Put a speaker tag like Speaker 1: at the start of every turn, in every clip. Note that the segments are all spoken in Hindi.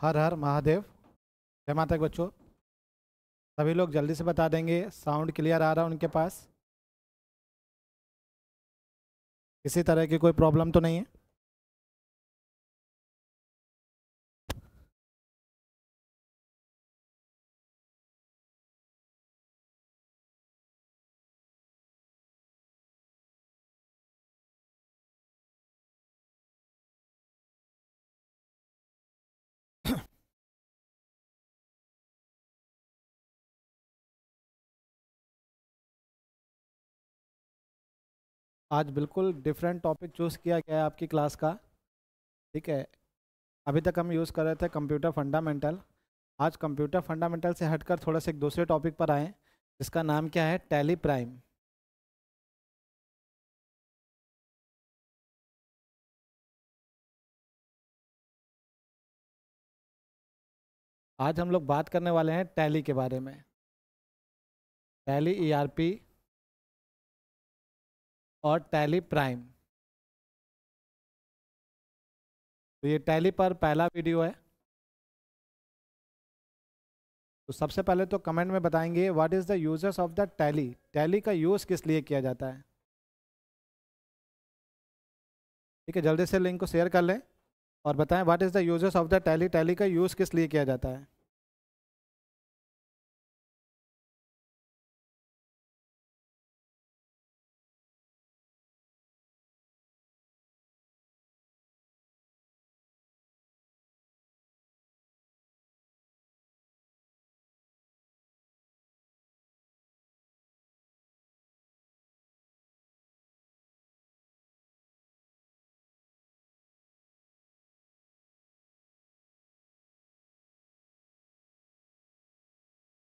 Speaker 1: हर हर महादेव जय माता बच्चों सभी लोग जल्दी से बता देंगे साउंड क्लियर आ रहा है उनके पास
Speaker 2: किसी तरह की कोई प्रॉब्लम तो नहीं है आज
Speaker 1: बिल्कुल डिफरेंट टॉपिक चूज़ किया गया है आपकी क्लास का ठीक है अभी तक हम यूज़ कर रहे थे कंप्यूटर फंडामेंटल आज कंप्यूटर फंडामेंटल से हटकर थोड़ा सा एक दूसरे टॉपिक पर आए जिसका नाम क्या है टैली प्राइम
Speaker 2: आज हम लोग बात करने वाले हैं टैली के बारे में टैली ईआरपी e और टैली प्राइम तो ये टैली पर पहला
Speaker 1: वीडियो है तो सबसे पहले तो कमेंट में बताएंगे what is the users of the Tally Tally का यूज़ किस लिए किया जाता है ठीक है जल्दी से लिंक को शेयर कर लें और बताएं what is the users
Speaker 2: of the Tally Tally का यूज़ किस लिए किया जाता है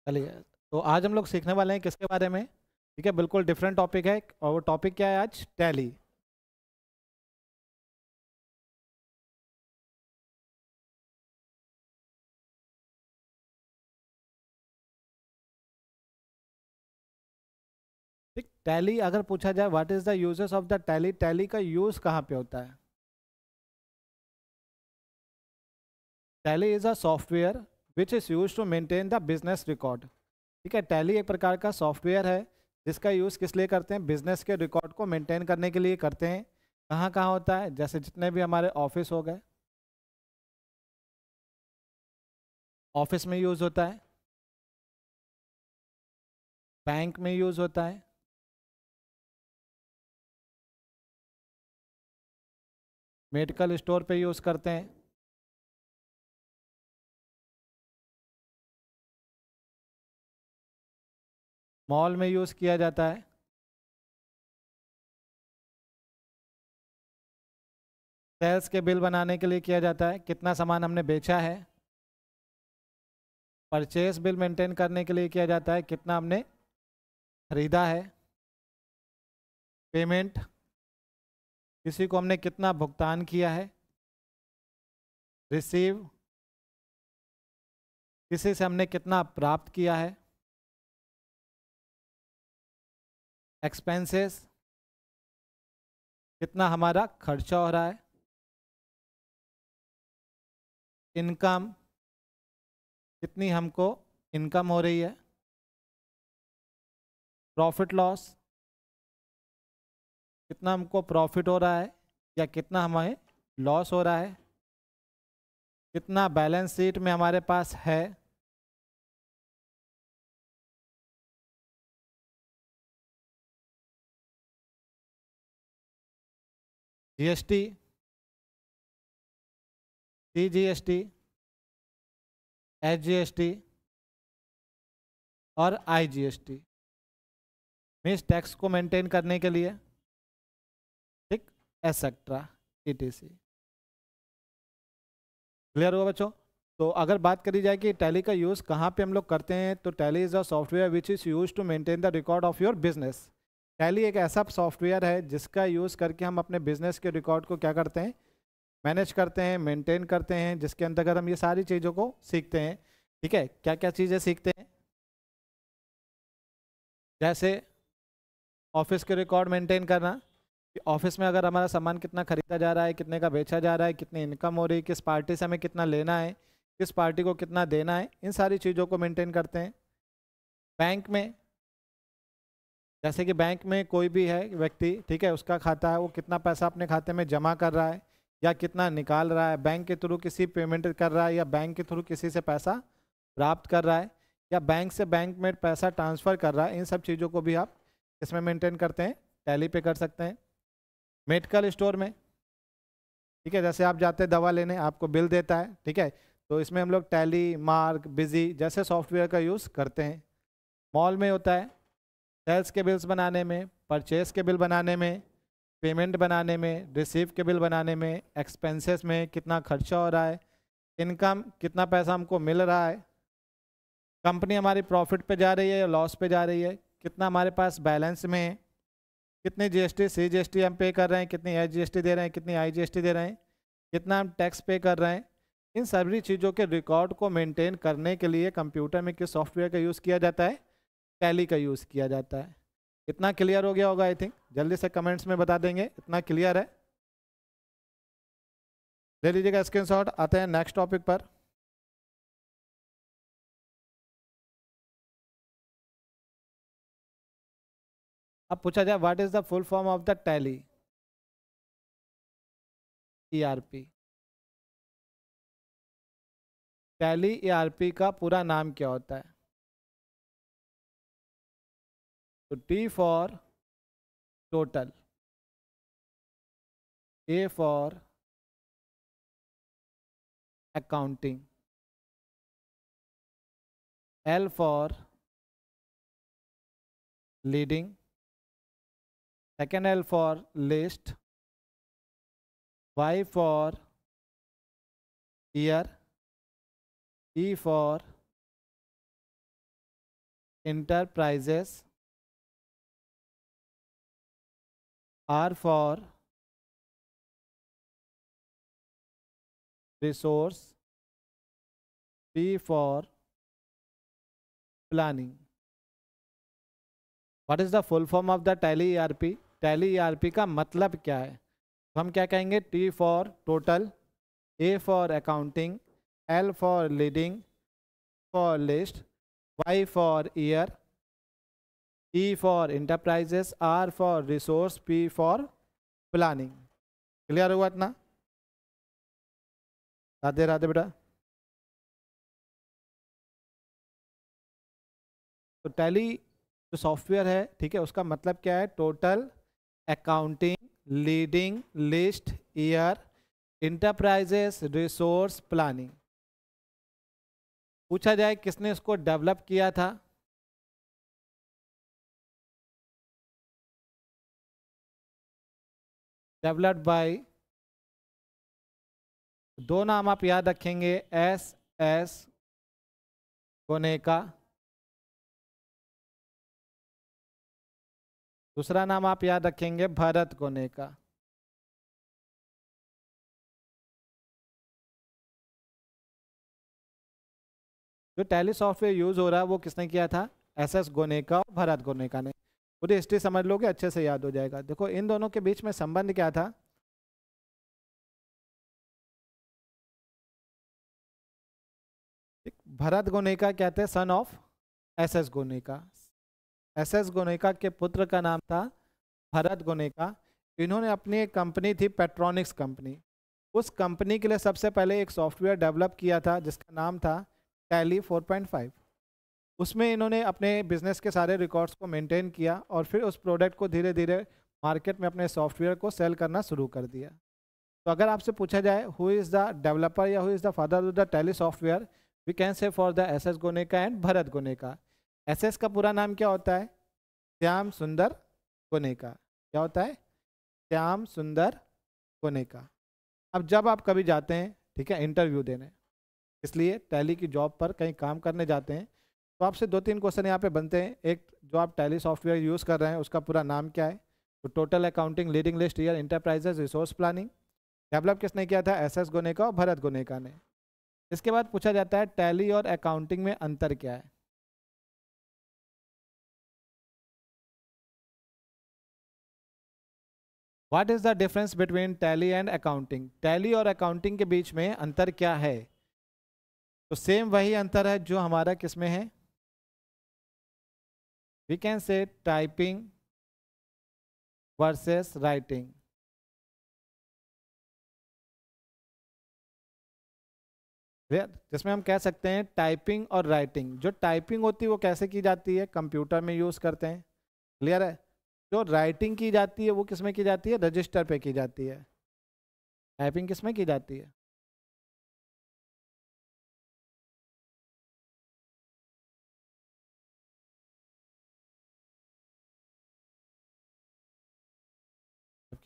Speaker 2: चलिए तो आज हम लोग सीखने वाले हैं किसके बारे में ठीक है बिल्कुल डिफरेंट टॉपिक है और वो टॉपिक क्या है आज टैली ठीक टैली अगर पूछा जाए what is the uses of the
Speaker 1: Tally Tally का यूज कहाँ पे होता है Tally is a software which is use to maintain the business record ठीक है टैली एक प्रकार का सॉफ्टवेयर है जिसका यूज़ किस लिए करते हैं बिजनेस के रिकॉर्ड को मेनटेन करने के लिए करते हैं कहाँ कहाँ होता है जैसे जितने भी हमारे ऑफिस हो गए
Speaker 2: ऑफिस में यूज़ होता है बैंक में यूज़ होता है मेडिकल स्टोर पे यूज़ करते हैं मॉल में यूज़ किया जाता है
Speaker 1: सेल्स के बिल बनाने के लिए किया जाता है कितना सामान हमने बेचा है परचेस बिल मेंटेन करने के लिए किया जाता है कितना हमने खरीदा है पेमेंट
Speaker 2: किसी को हमने कितना भुगतान किया है रिसीव किसी से हमने कितना प्राप्त किया है एक्सपेंसेस कितना हमारा खर्चा हो रहा है इनकम कितनी हमको इनकम हो रही है प्रॉफिट लॉस कितना हमको
Speaker 1: प्रॉफिट हो रहा है या कितना हमें लॉस हो रहा है कितना बैलेंस शीट में हमारे पास है
Speaker 2: GST T G S T H G S T और I G S T means tax को मेंटेन करने के लिए
Speaker 1: ठीक etcetera E T C clear हुआ बच्चों तो अगर बात करी जाए कि टैली का यूज़ कहाँ पे हम लोग करते हैं तो Tally is a software which is use to maintain the record of your business Tally एक ऐसा सॉफ्टवेयर है जिसका यूज़ करके हम अपने बिजनेस के रिकॉर्ड को क्या करते हैं मैनेज करते हैं मेंटेन करते हैं जिसके अंतर्गत हम ये सारी चीज़ों को सीखते हैं ठीक है क्या क्या चीज़ें सीखते हैं जैसे ऑफिस के रिकॉर्ड मेंटेन करना कि ऑफिस में अगर हमारा सामान कितना खरीदा जा रहा है कितने का बेचा जा रहा है कितनी इनकम हो रही है किस पार्टी से हमें कितना लेना है किस पार्टी को कितना देना है इन सारी चीज़ों को मेंटेन करते हैं बैंक में जैसे कि बैंक में कोई भी है व्यक्ति ठीक है उसका खाता है वो कितना पैसा अपने खाते में जमा कर रहा है या कितना निकाल रहा है बैंक के थ्रू किसी पेमेंट कर रहा है या बैंक के थ्रू किसी से पैसा प्राप्त कर रहा है या बैंक से बैंक में पैसा ट्रांसफ़र कर रहा है इन सब चीज़ों को भी आप इसमें मेंटेन करते हैं टैली पे कर सकते हैं मेडिकल स्टोर में ठीक है जैसे आप जाते हैं दवा लेने आपको बिल देता है ठीक है तो इसमें हम लोग टैली मार्क बिजी जैसे सॉफ्टवेयर का यूज़ करते हैं मॉल में होता है सेल्स के बिल्स बनाने में परचेज के बिल बनाने में पेमेंट बनाने में रिसीव के बिल बनाने में एक्सपेंसेस में कितना खर्चा हो रहा है इनकम कितना पैसा हमको मिल रहा है कंपनी हमारी प्रॉफिट पे जा रही है या लॉस पे जा रही है कितना हमारे पास बैलेंस में है कितनी जीएसटी टी हम पे कर रहे हैं कितनी एच टी दे रहे हैं कितनी टी दे रहे हैं कितना हम टैक्स पे कर रहे हैं इन सभी चीज़ों के रिकॉर्ड को मेंटेन करने के लिए कंप्यूटर में किस सॉफ्टवेयर का यूज़ किया जाता है टैली का यूज़ किया जाता है इतना क्लियर हो गया होगा आई थिंक जल्दी से कमेंट्स में बता देंगे इतना क्लियर है ले लीजिएगा शॉट आते हैं नेक्स्ट
Speaker 2: टॉपिक पर अब पूछा जाए what is the full form of the Tally ERP Tally ERP का पूरा नाम क्या होता है तो T for total A for accounting l for leading second l for list y for year e for enterprises R for resource P for planning
Speaker 1: what is the full form of the Tally ERP Tally P का मतलब क्या है तो हम क्या कहेंगे T for total A for accounting L for leading for list Y for year E for enterprises, R for resource, P for planning. Clear हुआ इतना राधे राधे बेटा तो टैली जो सॉफ्टवेयर है ठीक है उसका मतलब क्या है total accounting leading list year enterprises resource planning पूछा जाए किसने इसको डेवलप किया था
Speaker 2: डेवलप्ड बाय दो नाम आप याद रखेंगे एस एस कोनेका दूसरा नाम आप याद रखेंगे भरत कोनेका
Speaker 1: जो टेलीसॉफ्टवेयर सॉफ्टवेयर यूज हो रहा है वो किसने किया था एस एस गोनेका और भरत गोनेका ने पूरी हिस्ट्री समझ लोगे अच्छे से याद हो जाएगा देखो इन दोनों के बीच में संबंध क्या था भरत गोनेका क्या थे son of S S Goenka S S Goenka के पुत्र का नाम था भरत गोनेका इन्होंने अपनी एक कंपनी थी पेट्रॉनिक्स कंपनी उस कंपनी के लिए सबसे पहले एक सॉफ्टवेयर डेवलप किया था जिसका नाम था टैली 4.5 उसमें इन्होंने अपने बिजनेस के सारे रिकॉर्ड्स को मेंटेन किया और फिर उस प्रोडक्ट को धीरे धीरे मार्केट में अपने सॉफ्टवेयर को सेल करना शुरू कर दिया तो अगर आपसे पूछा जाए हु इज़ द डेवलपर या who is the father of the Tally software we can say for the S S Goenka and Bharat Goenka S S का पूरा नाम क्या होता है श्याम सुंदर गोनेका क्या होता है श्याम सुंदर गोनेका अब जब आप कभी जाते हैं ठीक है इंटरव्यू देने इसलिए टैली की जॉब पर कहीं काम करने जाते हैं तो आपसे दो तीन क्वेश्चन यहाँ पे बनते हैं एक जो आप टैली सॉफ्टवेयर यूज़ कर रहे हैं उसका पूरा नाम क्या है तो total accounting leading list year enterprises resource planning develop किसने किया था एस एस गोनेका और भरत गोनेका ने इसके बाद पूछा जाता है टैली और अकाउंटिंग में अंतर क्या है what is the difference between Tally and accounting Tally और अकाउंटिंग के बीच में अंतर क्या है तो सेम वही अंतर है जो हमारा किस में है
Speaker 2: we can say typing versus writing
Speaker 1: clear जिसमें हम कह सकते हैं टाइपिंग और राइटिंग जो टाइपिंग होती है वो कैसे की जाती है कंप्यूटर में यूज़ करते हैं क्लियर है जो राइटिंग की जाती है वो किसमें की जाती है रजिस्टर पे की जाती है टाइपिंग किसमें की जाती है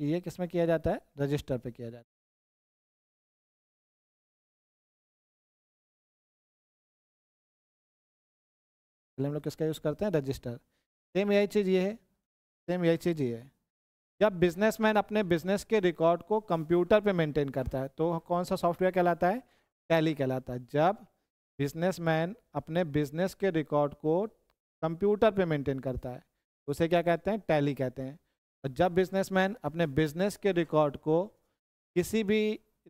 Speaker 2: कि ये किस में किया जाता है रजिस्टर पे किया जाता है पहले हम लोग किसका यूज़ करते हैं
Speaker 1: रजिस्टर सेम यही चीज़ ये है सेम यही चीज़ ये है जब बिजनेसमैन अपने बिजनेस के रिकॉर्ड को कंप्यूटर पे मेंटेन करता है तो कौन सा सॉफ्टवेयर कहलाता है टैली कहलाता है जब बिजनेसमैन अपने बिजनेस के रिकॉर्ड को कंप्यूटर पे मेंटेन करता है उसे क्या कहते हैं टैली कहते हैं और जब बिजनेसमैन अपने बिजनेस के रिकॉर्ड को किसी भी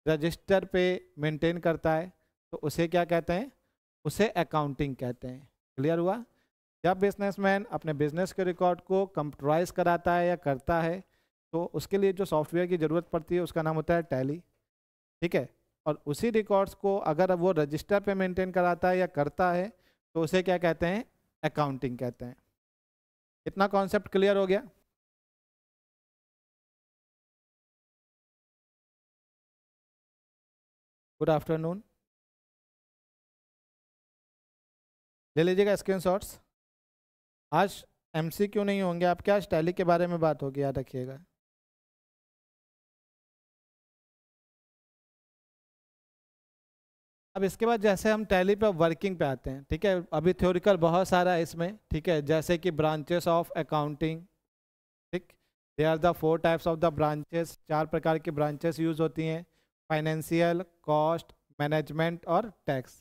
Speaker 1: रजिस्टर पे मेंटेन करता है तो उसे क्या कहते हैं उसे अकाउंटिंग कहते हैं क्लियर हुआ जब बिजनेसमैन अपने बिजनेस के रिकॉर्ड को कंप्यूटराइज कराता है या करता है तो उसके लिए जो सॉफ्टवेयर की ज़रूरत पड़ती है उसका नाम होता है टैली ठीक है और उसी रिकॉर्ड्स को अगर वो रजिस्टर पे मेंटेन कराता है या करता है तो उसे क्या कहते हैं अकाउंटिंग कहते हैं इतना कॉन्सेप्ट क्लियर हो गया
Speaker 2: गुड आफ्टरनून ले लीजिएगा स्क्रीनशॉट्स आज एमसीक्यू नहीं होंगे आपके आज टैली के बारे में बात होगी याद रखिएगा
Speaker 1: अब इसके बाद जैसे हम टैली पे वर्किंग पे आते हैं ठीक है अभी थ्योरिकल बहुत सारा है इसमें ठीक है जैसे कि ब्रांचेस ऑफ अकाउंटिंग ठीक they are the four types of the branches चार प्रकार की ब्रांचेस यूज होती हैं फाइनेंशियल कॉस्ट मैनेजमेंट और टैक्स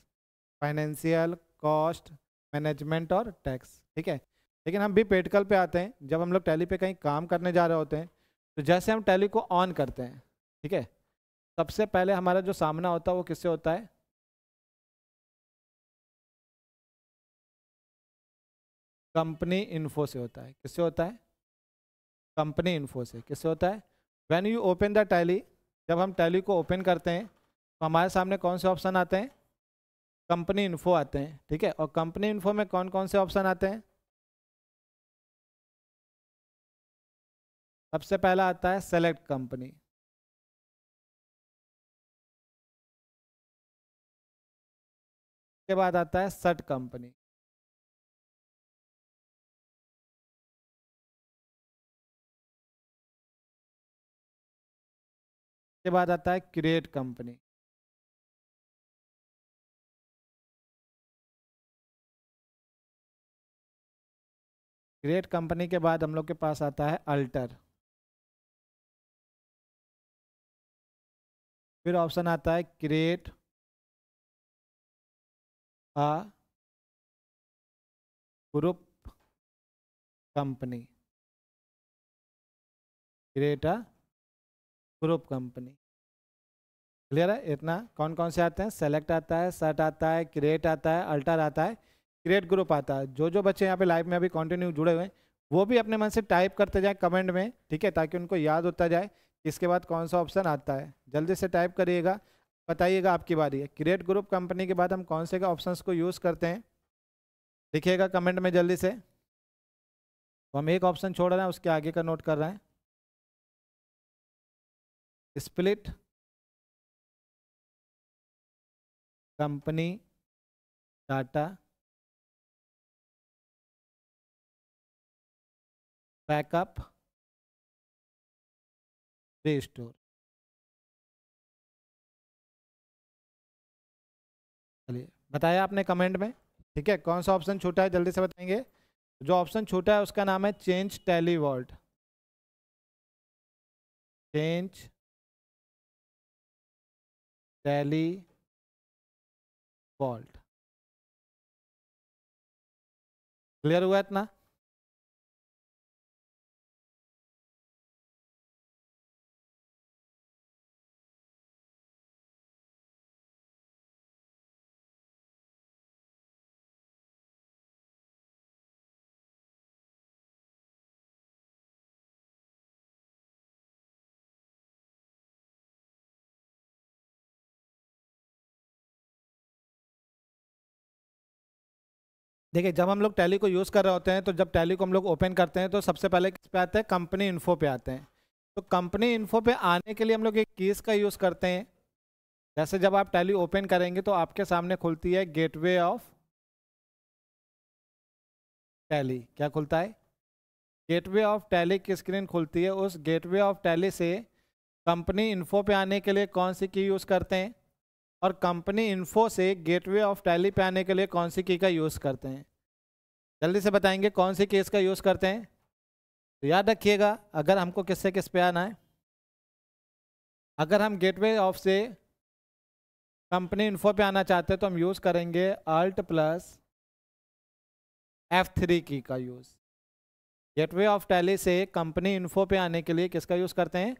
Speaker 1: फाइनेंशियल कॉस्ट मैनेजमेंट और टैक्स ठीक है लेकिन हम भी पेटकल पे आते हैं जब हम लोग टैली पे कहीं काम करने जा रहे होते हैं तो जैसे हम टैली को ऑन करते हैं ठीक है सबसे पहले हमारा जो सामना होता है वो किससे होता है कंपनी इन्फो से होता है किससे होता है कंपनी इन्फो से किससे होता है when you open the Tally जब हम टैली को ओपन करते हैं तो हमारे सामने कौन से ऑप्शन आते हैं कंपनी इन्फो आते हैं ठीक है और कंपनी इन्फो में कौन कौन से ऑप्शन आते हैं
Speaker 2: सबसे पहला आता है सेलेक्ट कंपनी के बाद आता है सट कंपनी के बाद आता है क्रिएट कंपनी क्रिएट कंपनी के बाद हम लोग के पास आता है अल्टर फिर ऑप्शन आता है create a group company create a
Speaker 1: group company clear है इतना कौन कौन से आते हैं सेलेक्ट आता है सेट आता है क्रिएट आता है अल्टर आता है क्रिएट ग्रुप आता है जो जो बच्चे यहाँ पे लाइव में अभी कंटिन्यू जुड़े हुए हैं वो भी अपने मन से टाइप करते जाएं कमेंट में ठीक है ताकि उनको याद होता जाए इसके बाद कौन सा ऑप्शन आता है जल्दी से टाइप करिएगा बताइएगा आपकी बारी है क्रिएट ग्रुप कंपनी के बाद हम कौन से ऑप्शन को यूज़ करते हैं लिखिएगा कमेंट में जल्दी से तो हम एक ऑप्शन छोड़ रहे हैं उसके आगे का नोट कर रहे हैं
Speaker 2: split company data backup store
Speaker 1: चलिए बताया आपने कमेंट में ठीक है कौन सा ऑप्शन छोटा है जल्दी से बताएंगे जो ऑप्शन छोटा है उसका नाम है change Tally Vault
Speaker 2: change tally vault clear हुआ इतना
Speaker 1: देखिए जब हम लोग टैली को यूज़ कर रहे होते हैं तो जब टैली को हम लोग ओपन करते हैं तो सबसे पहले किस पे आते हैं कंपनी इन्फो पे आते हैं तो कंपनी इन्फो पे आने के लिए हम लोग एक कीज़ का यूज़ करते हैं जैसे जब आप टैली ओपन करेंगे तो आपके सामने खुलती है गेटवे ऑफ टैली क्या खुलता है गेटवे ऑफ टैली की स्क्रीन खुलती है उस गेटवे ऑफ टैली से कंपनी इन्फो पे आने के लिए कौन सी की यूज़ करते हैं और कंपनी इन्फो से गेटवे ऑफ टैली पे आने के लिए कौन सी की का यूज़ करते हैं जल्दी से बताएंगे कौन सी की इसका यूज़ करते हैं तो याद रखिएगा अगर हमको किससे किस पे आना है अगर हम गेटवे ऑफ से कंपनी इन्फो पे आना चाहते हैं तो हम यूज़ करेंगे अल्ट प्लस एफ थ्री की का यूज़ गेटवे ऑफ टैली से कंपनी इन्फो पे आने के लिए किसका यूज़ करते हैं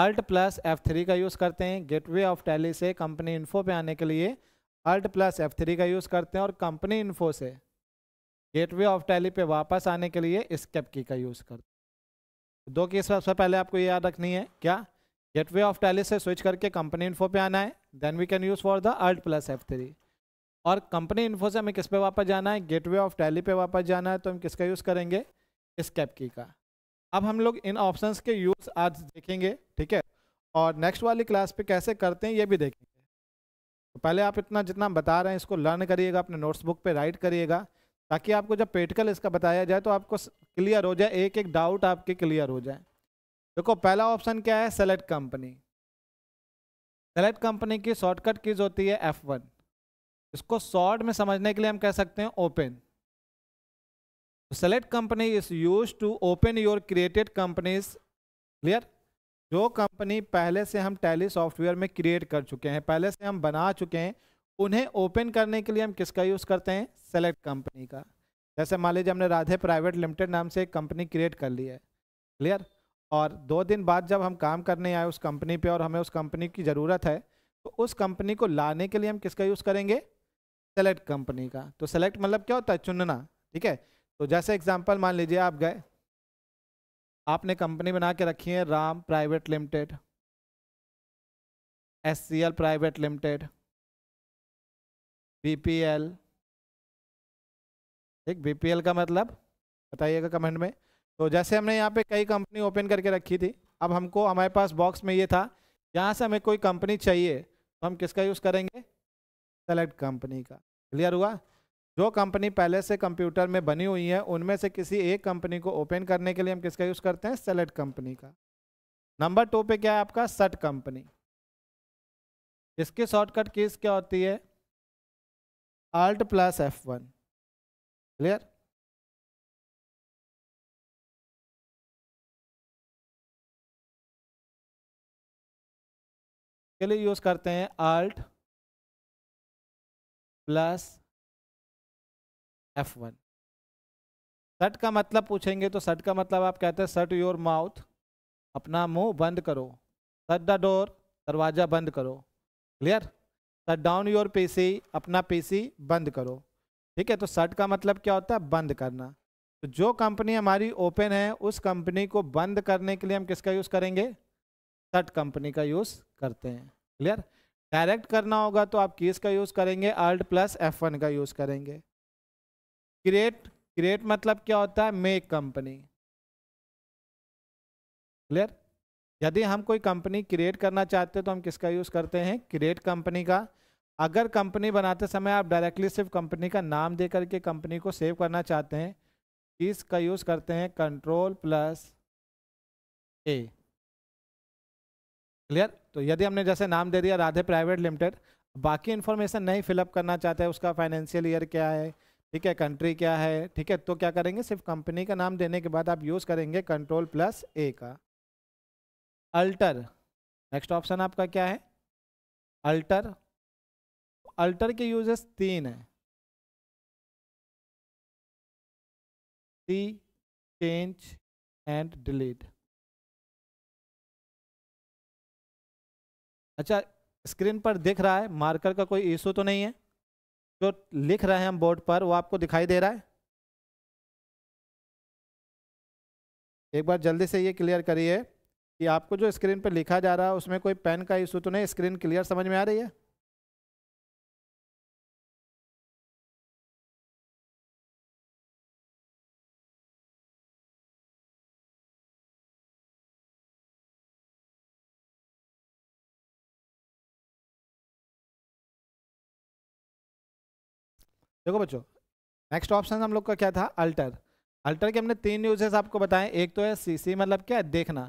Speaker 1: अल्ट प्लस एफ थ्री का यूज़ करते हैं गेटवे ऑफ टैली से कंपनी इन्फो पे आने के लिए अल्ट प्लस एफ थ्री का यूज़ करते हैं और कंपनी इन्फो से गेटवे ऑफ टैली पे वापस आने के लिए स्केप की का यूज़ करते हैं दो की सबसे पहले आपको ये याद रखनी है क्या गेटवे ऑफ टैली से स्विच करके कंपनी इन्फो पे आना है then we can use for the Alt plus F three और कंपनी इन्फो से हमें किस पे वापस जाना है गेटवे ऑफ टैली पे वापस जाना है तो हम किसका यूज़ करेंगे स्केप की का अब हम लोग इन ऑप्शन के यूज़ आज देखेंगे ठीक है और नेक्स्ट वाली क्लास पे कैसे करते हैं ये भी देखेंगे तो पहले आप इतना जितना बता रहे हैं इसको लर्न करिएगा अपने नोट्स बुक पर राइट करिएगा ताकि आपको जब पेटिकल इसका बताया जाए तो आपको क्लियर हो जाए एक एक डाउट आपके क्लियर हो जाए देखो पहला ऑप्शन क्या है सेलेक्ट कंपनी सेलेक्ट कंपनी की शॉर्टकट कीज होती है एफ वन इसको शॉर्ट में समझने के लिए हम कह सकते हैं open select company is used to open your created companies clear जो कंपनी पहले से हम टैली सॉफ्टवेयर में क्रिएट कर चुके हैं पहले से हम बना चुके हैं उन्हें ओपन करने के लिए हम किसका यूज़ करते हैं सेलेक्ट कंपनी का जैसे मान लीजिए हमने राधे प्राइवेट लिमिटेड नाम से एक कंपनी क्रिएट कर ली है क्लियर और दो दिन बाद जब हम काम करने आए उस कंपनी पे और हमें उस कंपनी की ज़रूरत है तो उस कंपनी को लाने के लिए हम किसका यूज़ करेंगे सेलेक्ट कंपनी का तो सेलेक्ट मतलब क्या होता है चुनना ठीक है तो जैसे एग्जाम्पल मान लीजिए आप गए आपने कंपनी बना के रखी है Ram private limited S private limited L ठीक एल का मतलब बताइएगा कमेंट में तो जैसे हमने यहाँ पे कई कंपनी ओपन करके रखी थी अब हमको हमारे पास बॉक्स में ये था यहाँ से हमें कोई कंपनी चाहिए तो हम किसका यूज़ करेंगे सेलेक्ट कंपनी का क्लियर हुआ जो कंपनी पहले से कंप्यूटर में बनी हुई है उनमें से किसी एक कंपनी को ओपन करने के लिए हम किसका यूज़ करते हैं सेलेक्ट कंपनी का नंबर टू पे क्या है आपका सट कंपनी इसकी शॉर्टकट कीज क्या होती है Alt plus
Speaker 2: F one clear के लिए यूज़ करते हैं आल्ट
Speaker 1: प्लस एफ वन सट का मतलब पूछेंगे तो सट का मतलब आप कहते हैं सट योर माउथ अपना मुंह बंद करो सट द डोर दरवाज़ा बंद करो clear shut down your PC अपना पीसी बंद करो ठीक है तो सट का मतलब क्या होता है बंद करना तो जो कंपनी हमारी ओपन है उस कंपनी को बंद करने के लिए हम किसका यूज़ करेंगे सट कंपनी का यूज़ करते हैं क्लियर डायरेक्ट करना होगा तो आप किसका यूज़ करेंगे आल्ट प्लस एफ वन का यूज़ करेंगे क्रिएट क्रिएट मतलब क्या होता है मेक कंपनी क्लियर यदि हम कोई कंपनी क्रिएट करना चाहते हैं तो हम किसका यूज़ करते हैं क्रिएट कंपनी का अगर कंपनी बनाते समय आप डायरेक्टली सिर्फ कंपनी का नाम दे करके कंपनी को सेव करना चाहते हैं इसका यूज़ करते हैं कंट्रोल प्लस ए क्लियर तो यदि हमने जैसे नाम दे दिया राधे प्राइवेट लिमिटेड बाकी इन्फॉर्मेशन नहीं फिलअप करना चाहते हैं उसका फाइनेंशियल ईयर क्या है ठीक है कंट्री क्या है ठीक है तो क्या करेंगे सिर्फ कंपनी का नाम देने के बाद आप यूज़ करेंगे कंट्रोल प्लस ए का अल्टर नेक्स्ट ऑप्शन आपका क्या है अल्टर अल्टर
Speaker 2: के यूजेस तीन है सी चेंज एंड डिलीट
Speaker 1: अच्छा स्क्रीन पर दिख रहा है मार्कर का कोई इशू तो नहीं है जो लिख रहे हैं हम बोर्ड पर वो आपको दिखाई दे रहा है एक बार जल्दी से ये क्लियर करिए कि आपको जो स्क्रीन पर लिखा जा रहा है उसमें कोई पेन का इशू तो नहीं स्क्रीन क्लियर समझ में आ रही है देखो बच्चों नेक्स्ट ऑप्शन हम लोग का क्या था अल्टर अल्टर के हमने तीन यूजेस आपको बताएं एक तो है सीसी मतलब क्या है देखना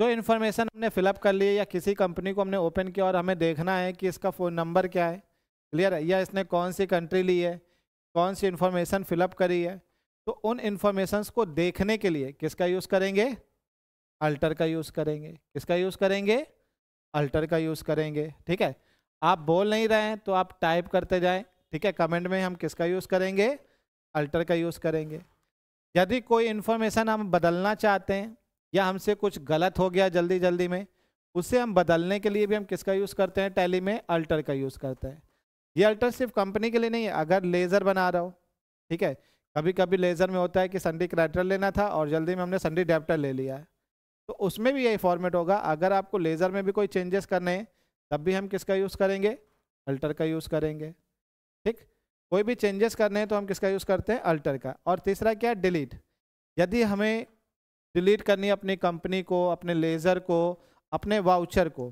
Speaker 1: जो इन्फॉर्मेशन हमने फिलअप कर ली है या किसी कंपनी को हमने ओपन किया और हमें देखना है कि इसका फ़ोन नंबर क्या है क्लियर है या इसने कौन सी कंट्री ली है कौन सी इन्फॉर्मेशन फिलअप करी है तो उन इन्फॉर्मेशन को देखने के लिए किसका यूज़ करेंगे अल्टर का यूज़ करेंगे किसका यूज़ करेंगे अल्टर का यूज़ करेंगे ठीक है आप बोल नहीं रहे हैं तो आप टाइप करते जाएँ ठीक है कमेंट में हम किसका यूज़ करेंगे अल्टर का यूज़ करेंगे यदि कोई इन्फॉर्मेशन हम बदलना चाहते हैं या हमसे कुछ गलत हो गया जल्दी जल्दी में उसे हम बदलने के लिए भी हम किसका यूज़ करते हैं टैली में अल्टर का यूज़ करते हैं ये अल्टर सिर्फ कंपनी के लिए नहीं है अगर लेज़र बना रहा हो ठीक है कभी कभी लेज़र में होता है कि संडी क्राइटर लेना था और जल्दी में हमने संडी डेप्टर ले लिया है तो उसमें भी यही फॉर्मेट होगा अगर आपको लेज़र में भी कोई चेंजेस करने हैं तब भी हम किसका यूज़ करेंगे अल्टर का यूज़ करेंगे ठीक कोई भी चेंजेस करने हैं तो हम किसका यूज़ करते हैं अल्टर का और तीसरा क्या है डिलीट यदि हमें डिलीट करनी है अपनी कंपनी को अपने लेज़र को अपने वाउचर को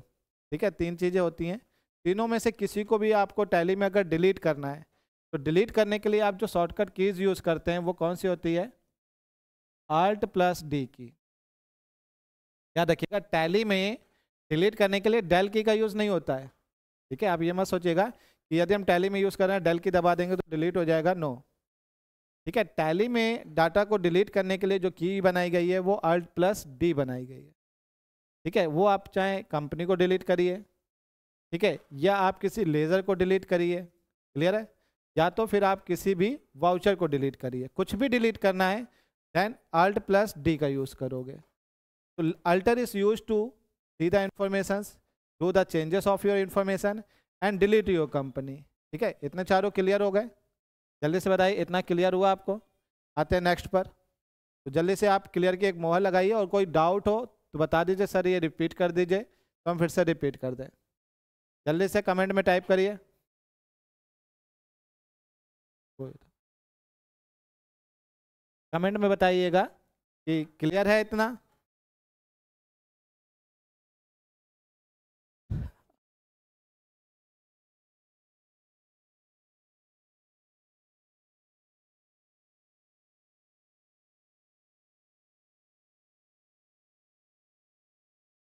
Speaker 1: ठीक है तीन चीज़ें होती हैं तीनों में से किसी को भी आपको टैली में अगर डिलीट करना है तो डिलीट करने के लिए आप जो शॉर्टकट कीज़ यूज़ करते हैं वो कौन सी होती है आल्ट प्लस डी की याद रखिएगा टैली में डिलीट करने के लिए डेल की का यूज़ नहीं होता है ठीक है आप ये मत सोचिएगा यदि हम टैली में यूज़ कर रहे हैं डेल की दबा देंगे तो डिलीट हो जाएगा नो ठीक है टैली में डाटा को डिलीट करने के लिए जो की बनाई गई है वो अल्ट प्लस डी बनाई गई है ठीक है वो आप चाहे कंपनी को डिलीट करिए ठीक है या आप किसी लेज़र को डिलीट करिए क्लियर है या तो फिर आप किसी भी वाउचर को डिलीट करिए कुछ भी डिलीट करना है देन अल्ट प्लस डी का यूज़ करोगे तो alter is use to D the information do the changes of your information and delete your company ठीक है इतने चारों क्लियर हो गए जल्दी से बताइए इतना क्लियर हुआ आपको आते हैं नेक्स्ट पर तो जल्दी से आप क्लियर की एक मोहर लगाइए और कोई डाउट हो तो बता दीजिए सर ये रिपीट कर दीजिए तो हम फिर से रिपीट कर दें जल्दी से कमेंट में टाइप करिए
Speaker 2: कमेंट तो। में बताइएगा कि क्लियर है इतना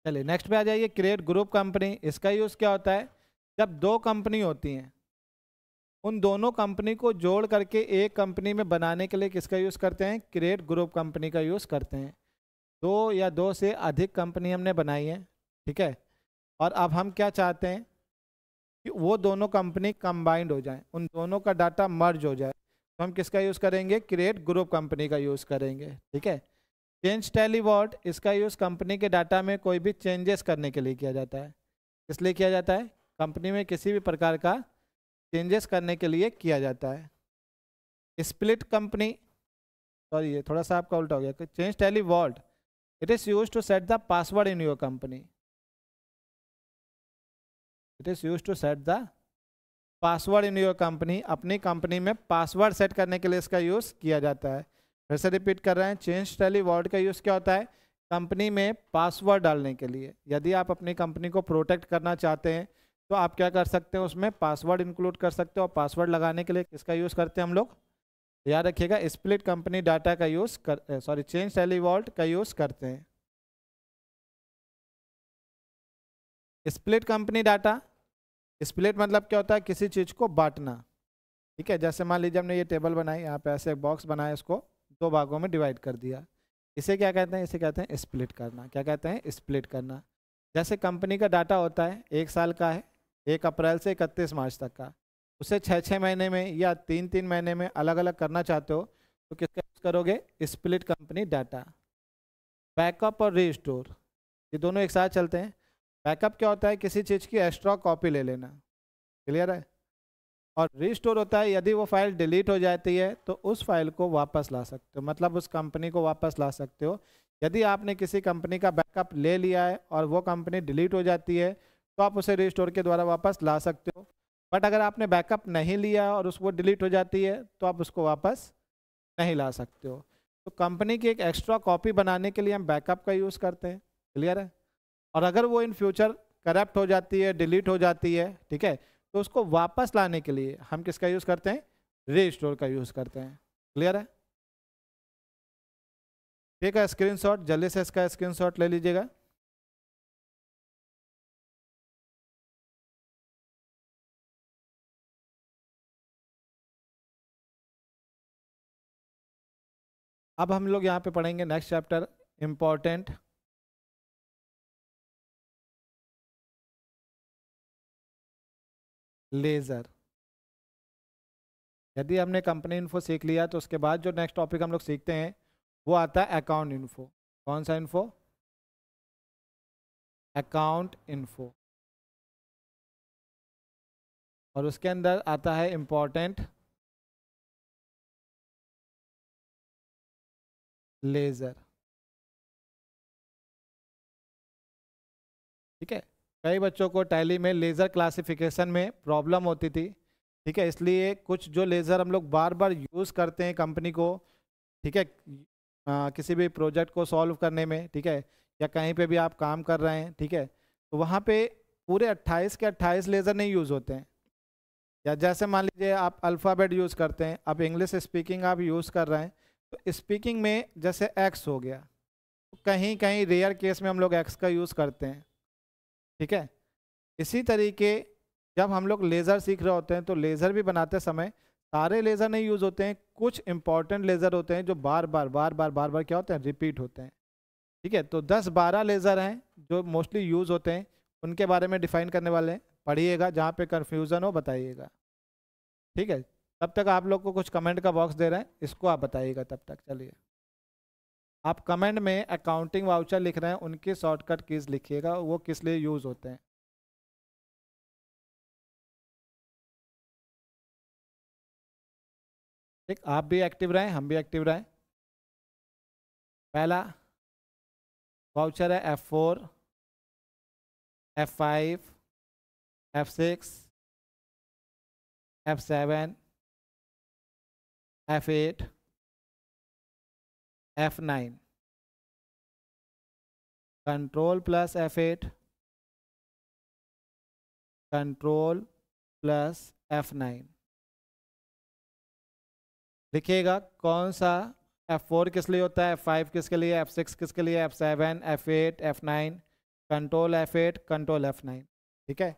Speaker 2: चलिए नेक्स्ट पे
Speaker 1: आ जाइए क्रिएट ग्रुप कंपनी इसका यूज़ क्या होता है जब दो कंपनी होती हैं उन दोनों कंपनी को जोड़ करके एक कंपनी में बनाने के लिए किसका यूज़ करते हैं क्रिएट ग्रुप कंपनी का यूज़ करते हैं दो या दो से अधिक कंपनी हमने बनाई है ठीक है और अब हम क्या चाहते हैं कि वो दोनों कंपनी कंबाइंड हो जाए उन दोनों का डाटा मर्ज हो जाए तो हम किसका यूज़ करेंगे क्रिएट ग्रुप कंपनी का यूज़ करेंगे ठीक है चेंज टेलीवॉट इसका यूज़ कंपनी के डाटा में कोई भी चेंजेस करने के लिए किया जाता है इसलिए किया जाता है कंपनी में किसी भी प्रकार का चेंजेस करने के लिए किया जाता है स्प्लिट कंपनी सॉरी ये थोड़ा सा आपका उल्टा हो गया change Tally vault it is use to set the password in your company it is use to set the password in your company अपनी कंपनी में पासवर्ड सेट करने के लिए इसका यूज़ किया जाता है फिर से रिपीट कर रहे हैं चेंज टैली वर्ड का यूज़ क्या होता है कंपनी में पासवर्ड डालने के लिए यदि आप अपनी कंपनी को प्रोटेक्ट करना चाहते हैं तो आप क्या कर सकते हैं उसमें पासवर्ड इंक्लूड कर सकते हो और पासवर्ड लगाने के लिए किसका यूज़ करते हैं हम लोग याद रखिएगा स्प्लिट कंपनी डाटा का यूज़ कर सॉरी चेंज टैली वॉल्ट का यूज़ करते हैं स्प्लिट कंपनी डाटा स्प्लिट मतलब क्या होता है किसी चीज़ को बांटना ठीक है जैसे मान लीजिए हमने ये टेबल बनाई यहाँ पे ऐसे बॉक्स बनाए इसको दो भागों में डिवाइड कर दिया इसे क्या कहते हैं इसे कहते हैं स्प्लिट करना क्या कहते हैं स्प्लिट करना जैसे कंपनी का डाटा होता है एक साल का है एक अप्रैल से इकतीस मार्च तक का उसे छः छः महीने में या तीन तीन महीने में अलग अलग करना चाहते हो तो किसका यूज़ करोगे स्प्लिट कंपनी डाटा बैकअप और रीस्टोर ये दोनों एक साथ चलते हैं बैकअप क्या होता है किसी चीज़ की एक्स्ट्रा कॉपी ले लेना क्लियर है और रिस्टोर होता है यदि वो फाइल डिलीट हो जाती है तो उस फाइल को वापस ला सकते हो मतलब उस कंपनी को वापस ला सकते हो यदि आपने किसी कंपनी का बैकअप ले लिया है और वो कंपनी डिलीट हो जाती है तो आप उसे रिस्टोर के द्वारा वापस ला सकते हो बट अगर आपने बैकअप नहीं लिया और उसको डिलीट हो जाती है तो आप उसको वापस नहीं ला सकते हो तो कंपनी की एक एक्स्ट्रा कॉपी बनाने के लिए हम बैकअप का यूज़ करते हैं क्लियर है और अगर वो इन फ्यूचर करप्ट हो जाती है डिलीट हो जाती है ठीक है तो उसको वापस लाने के लिए हम किसका यूज़ करते हैं रे स्टोर का यूज़ करते हैं क्लियर है ठीक है स्क्रीनशॉट जल्दी से इसका शॉट ले लीजिएगा
Speaker 2: अब हम लोग यहाँ पे पढ़ेंगे नेक्स्ट चैप्टर इम्पॉर्टेंट लेज़र
Speaker 1: यदि हमने कंपनी इन्फो सीख लिया तो उसके बाद जो नेक्स्ट टॉपिक हम लोग सीखते हैं वो आता है अकाउंट इन्फो कौन सा इन्फो
Speaker 2: अकाउंट इन्फो और उसके अंदर आता है इम्पोर्टेंट लेज़र
Speaker 1: ठीक है कई बच्चों को टैली में लेज़र क्लासिफिकेशन में प्रॉब्लम होती थी ठीक है इसलिए कुछ जो लेज़र हम लोग बार बार यूज़ करते हैं कंपनी को ठीक है आ, किसी भी प्रोजेक्ट को सॉल्व करने में ठीक है या कहीं पे भी आप काम कर रहे हैं ठीक है तो वहाँ पे पूरे 28 के 28 लेज़र नहीं यूज़ होते हैं या जैसे मान लीजिए आप अल्फ़ाबेट यूज़ करते हैं आप इंग्लिश स्पीकिंग आप यूज़ कर रहे हैं तो स्पीकिंग में जैसे एक्स हो गया तो कहीं कहीं रेयर केस में हम लोग एक्स का यूज़ करते हैं ठीक है इसी तरीके जब हम लोग लेज़र सीख रहे होते हैं तो लेज़र भी बनाते समय सारे लेज़र नहीं यूज़ होते हैं कुछ इंपॉर्टेंट लेज़र होते हैं जो बार बार बार बार बार बार क्या होते हैं रिपीट होते हैं ठीक है तो 10-12 लेज़र हैं जो मोस्टली यूज़ होते हैं उनके बारे में डिफाइन करने वाले हैं पढ़िएगा जहाँ पर कन्फ्यूज़न हो बताइएगा ठीक है तब तक आप लोग को कुछ कमेंट का बॉक्स दे रहे हैं इसको आप बताइएगा तब तक चलिए आप कमेंट में अकाउंटिंग वाउचर लिख रहे हैं उनके शॉर्टकट कीज लिखिएगा वो
Speaker 2: किस लिए यूज़ होते हैं ठीक आप भी एक्टिव रहें हम भी एक्टिव रहें पहला वाउचर है F four F five F six F seven F eight F nine control plus F eight control plus F nine
Speaker 1: लिखिएगा कौन सा एफ फोर किस लिए होता है एफ फाइव किसके लिए एफ सिक्स किसके लिए F seven F eight F nine control F eight control F nine ठीक है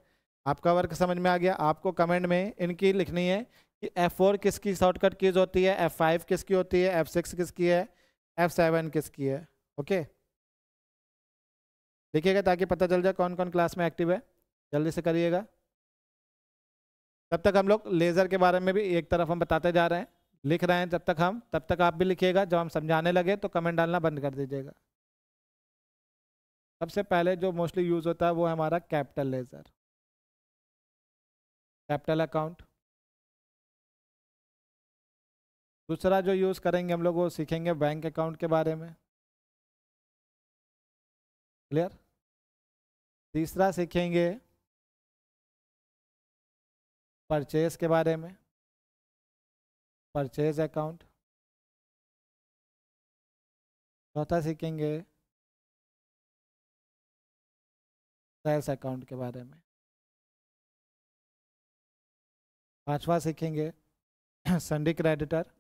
Speaker 1: आपका वर्क समझ में आ गया आपको कमेंट में इनकी लिखनी है कि एफ फोर किसकी शॉर्टकट कीज होती है एफ फाइव किसकी होती है एफ सिक्स किसकी है एफ सेवन किसकी है ओके देखिएगा ताकि पता चल जाए कौन कौन क्लास में एक्टिव है जल्दी से करिएगा तब तक हम लोग लेज़र के बारे में भी एक तरफ हम बताते जा रहे हैं लिख रहे हैं जब तक हम तब तक आप भी लिखिएगा जब हम समझाने लगे तो कमेंट डालना बंद कर दीजिएगा सबसे पहले जो मोस्टली यूज़ होता है वो है हमारा कैपिटल लेज़र कैपिटल अकाउंट
Speaker 2: दूसरा जो यूज़ करेंगे हम लोग वो सीखेंगे बैंक अकाउंट के बारे में क्लियर तीसरा सीखेंगे परचेज के बारे में परचेज अकाउंट चौथा सीखेंगे सेल्स अकाउंट के बारे में पांचवा सीखेंगे sundry creditor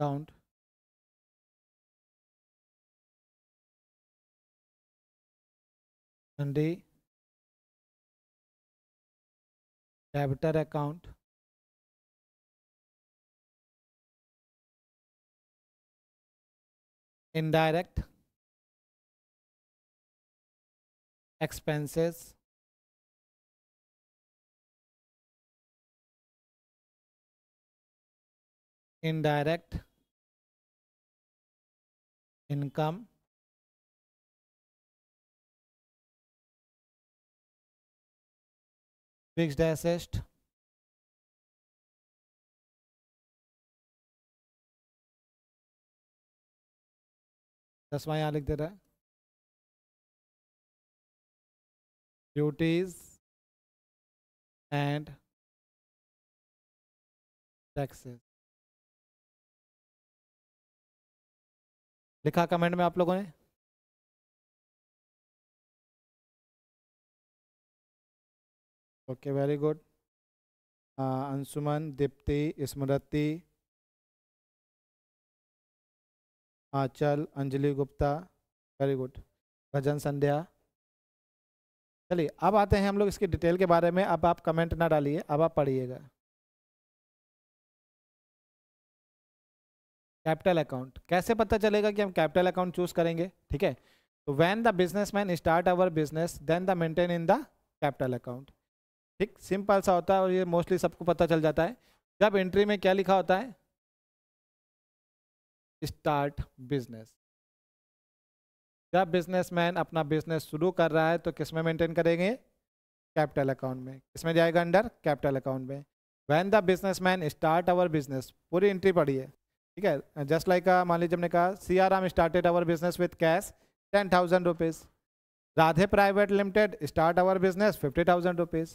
Speaker 2: count Sunday debitor account indirect expenses indirect income fixed asset दसवा यहाँ लिख दे रहा है ड्यूटीज एंड टैक्सेस लिखा कमेंट में आप लोगों ने
Speaker 1: okay very good Anshuman Deepti Smriti Anchal Anjali Gupta very good Bhajan Sandhya चलिए अब आते हैं हम लोग इसकी डिटेल के बारे में अब आप कमेंट ना डालिए अब आप पढ़िएगा कैपिटल अकाउंट कैसे पता चलेगा कि हम कैपिटल अकाउंट चूज करेंगे ठीक है तो when the business man start our business then the maintain in the capital account ठीक सिंपल सा होता है और ये मोस्टली सबको पता चल जाता है जब एंट्री में क्या लिखा होता है स्टार्ट बिजनेस जब बिजनेसमैन अपना बिजनेस शुरू कर रहा है तो किस में मेंटेन करेंगे कैपिटल अकाउंट में किस में जाएगा अंडर कैपिटल अकाउंट में when the business man start our business पूरी एंट्री पड़ी है ठीक है जस्ट uh, लाइक uh, मान लीजिए हमने कहा C R started our business with cash ten thousand rupees Radhe private limited start our business fifty thousand rupees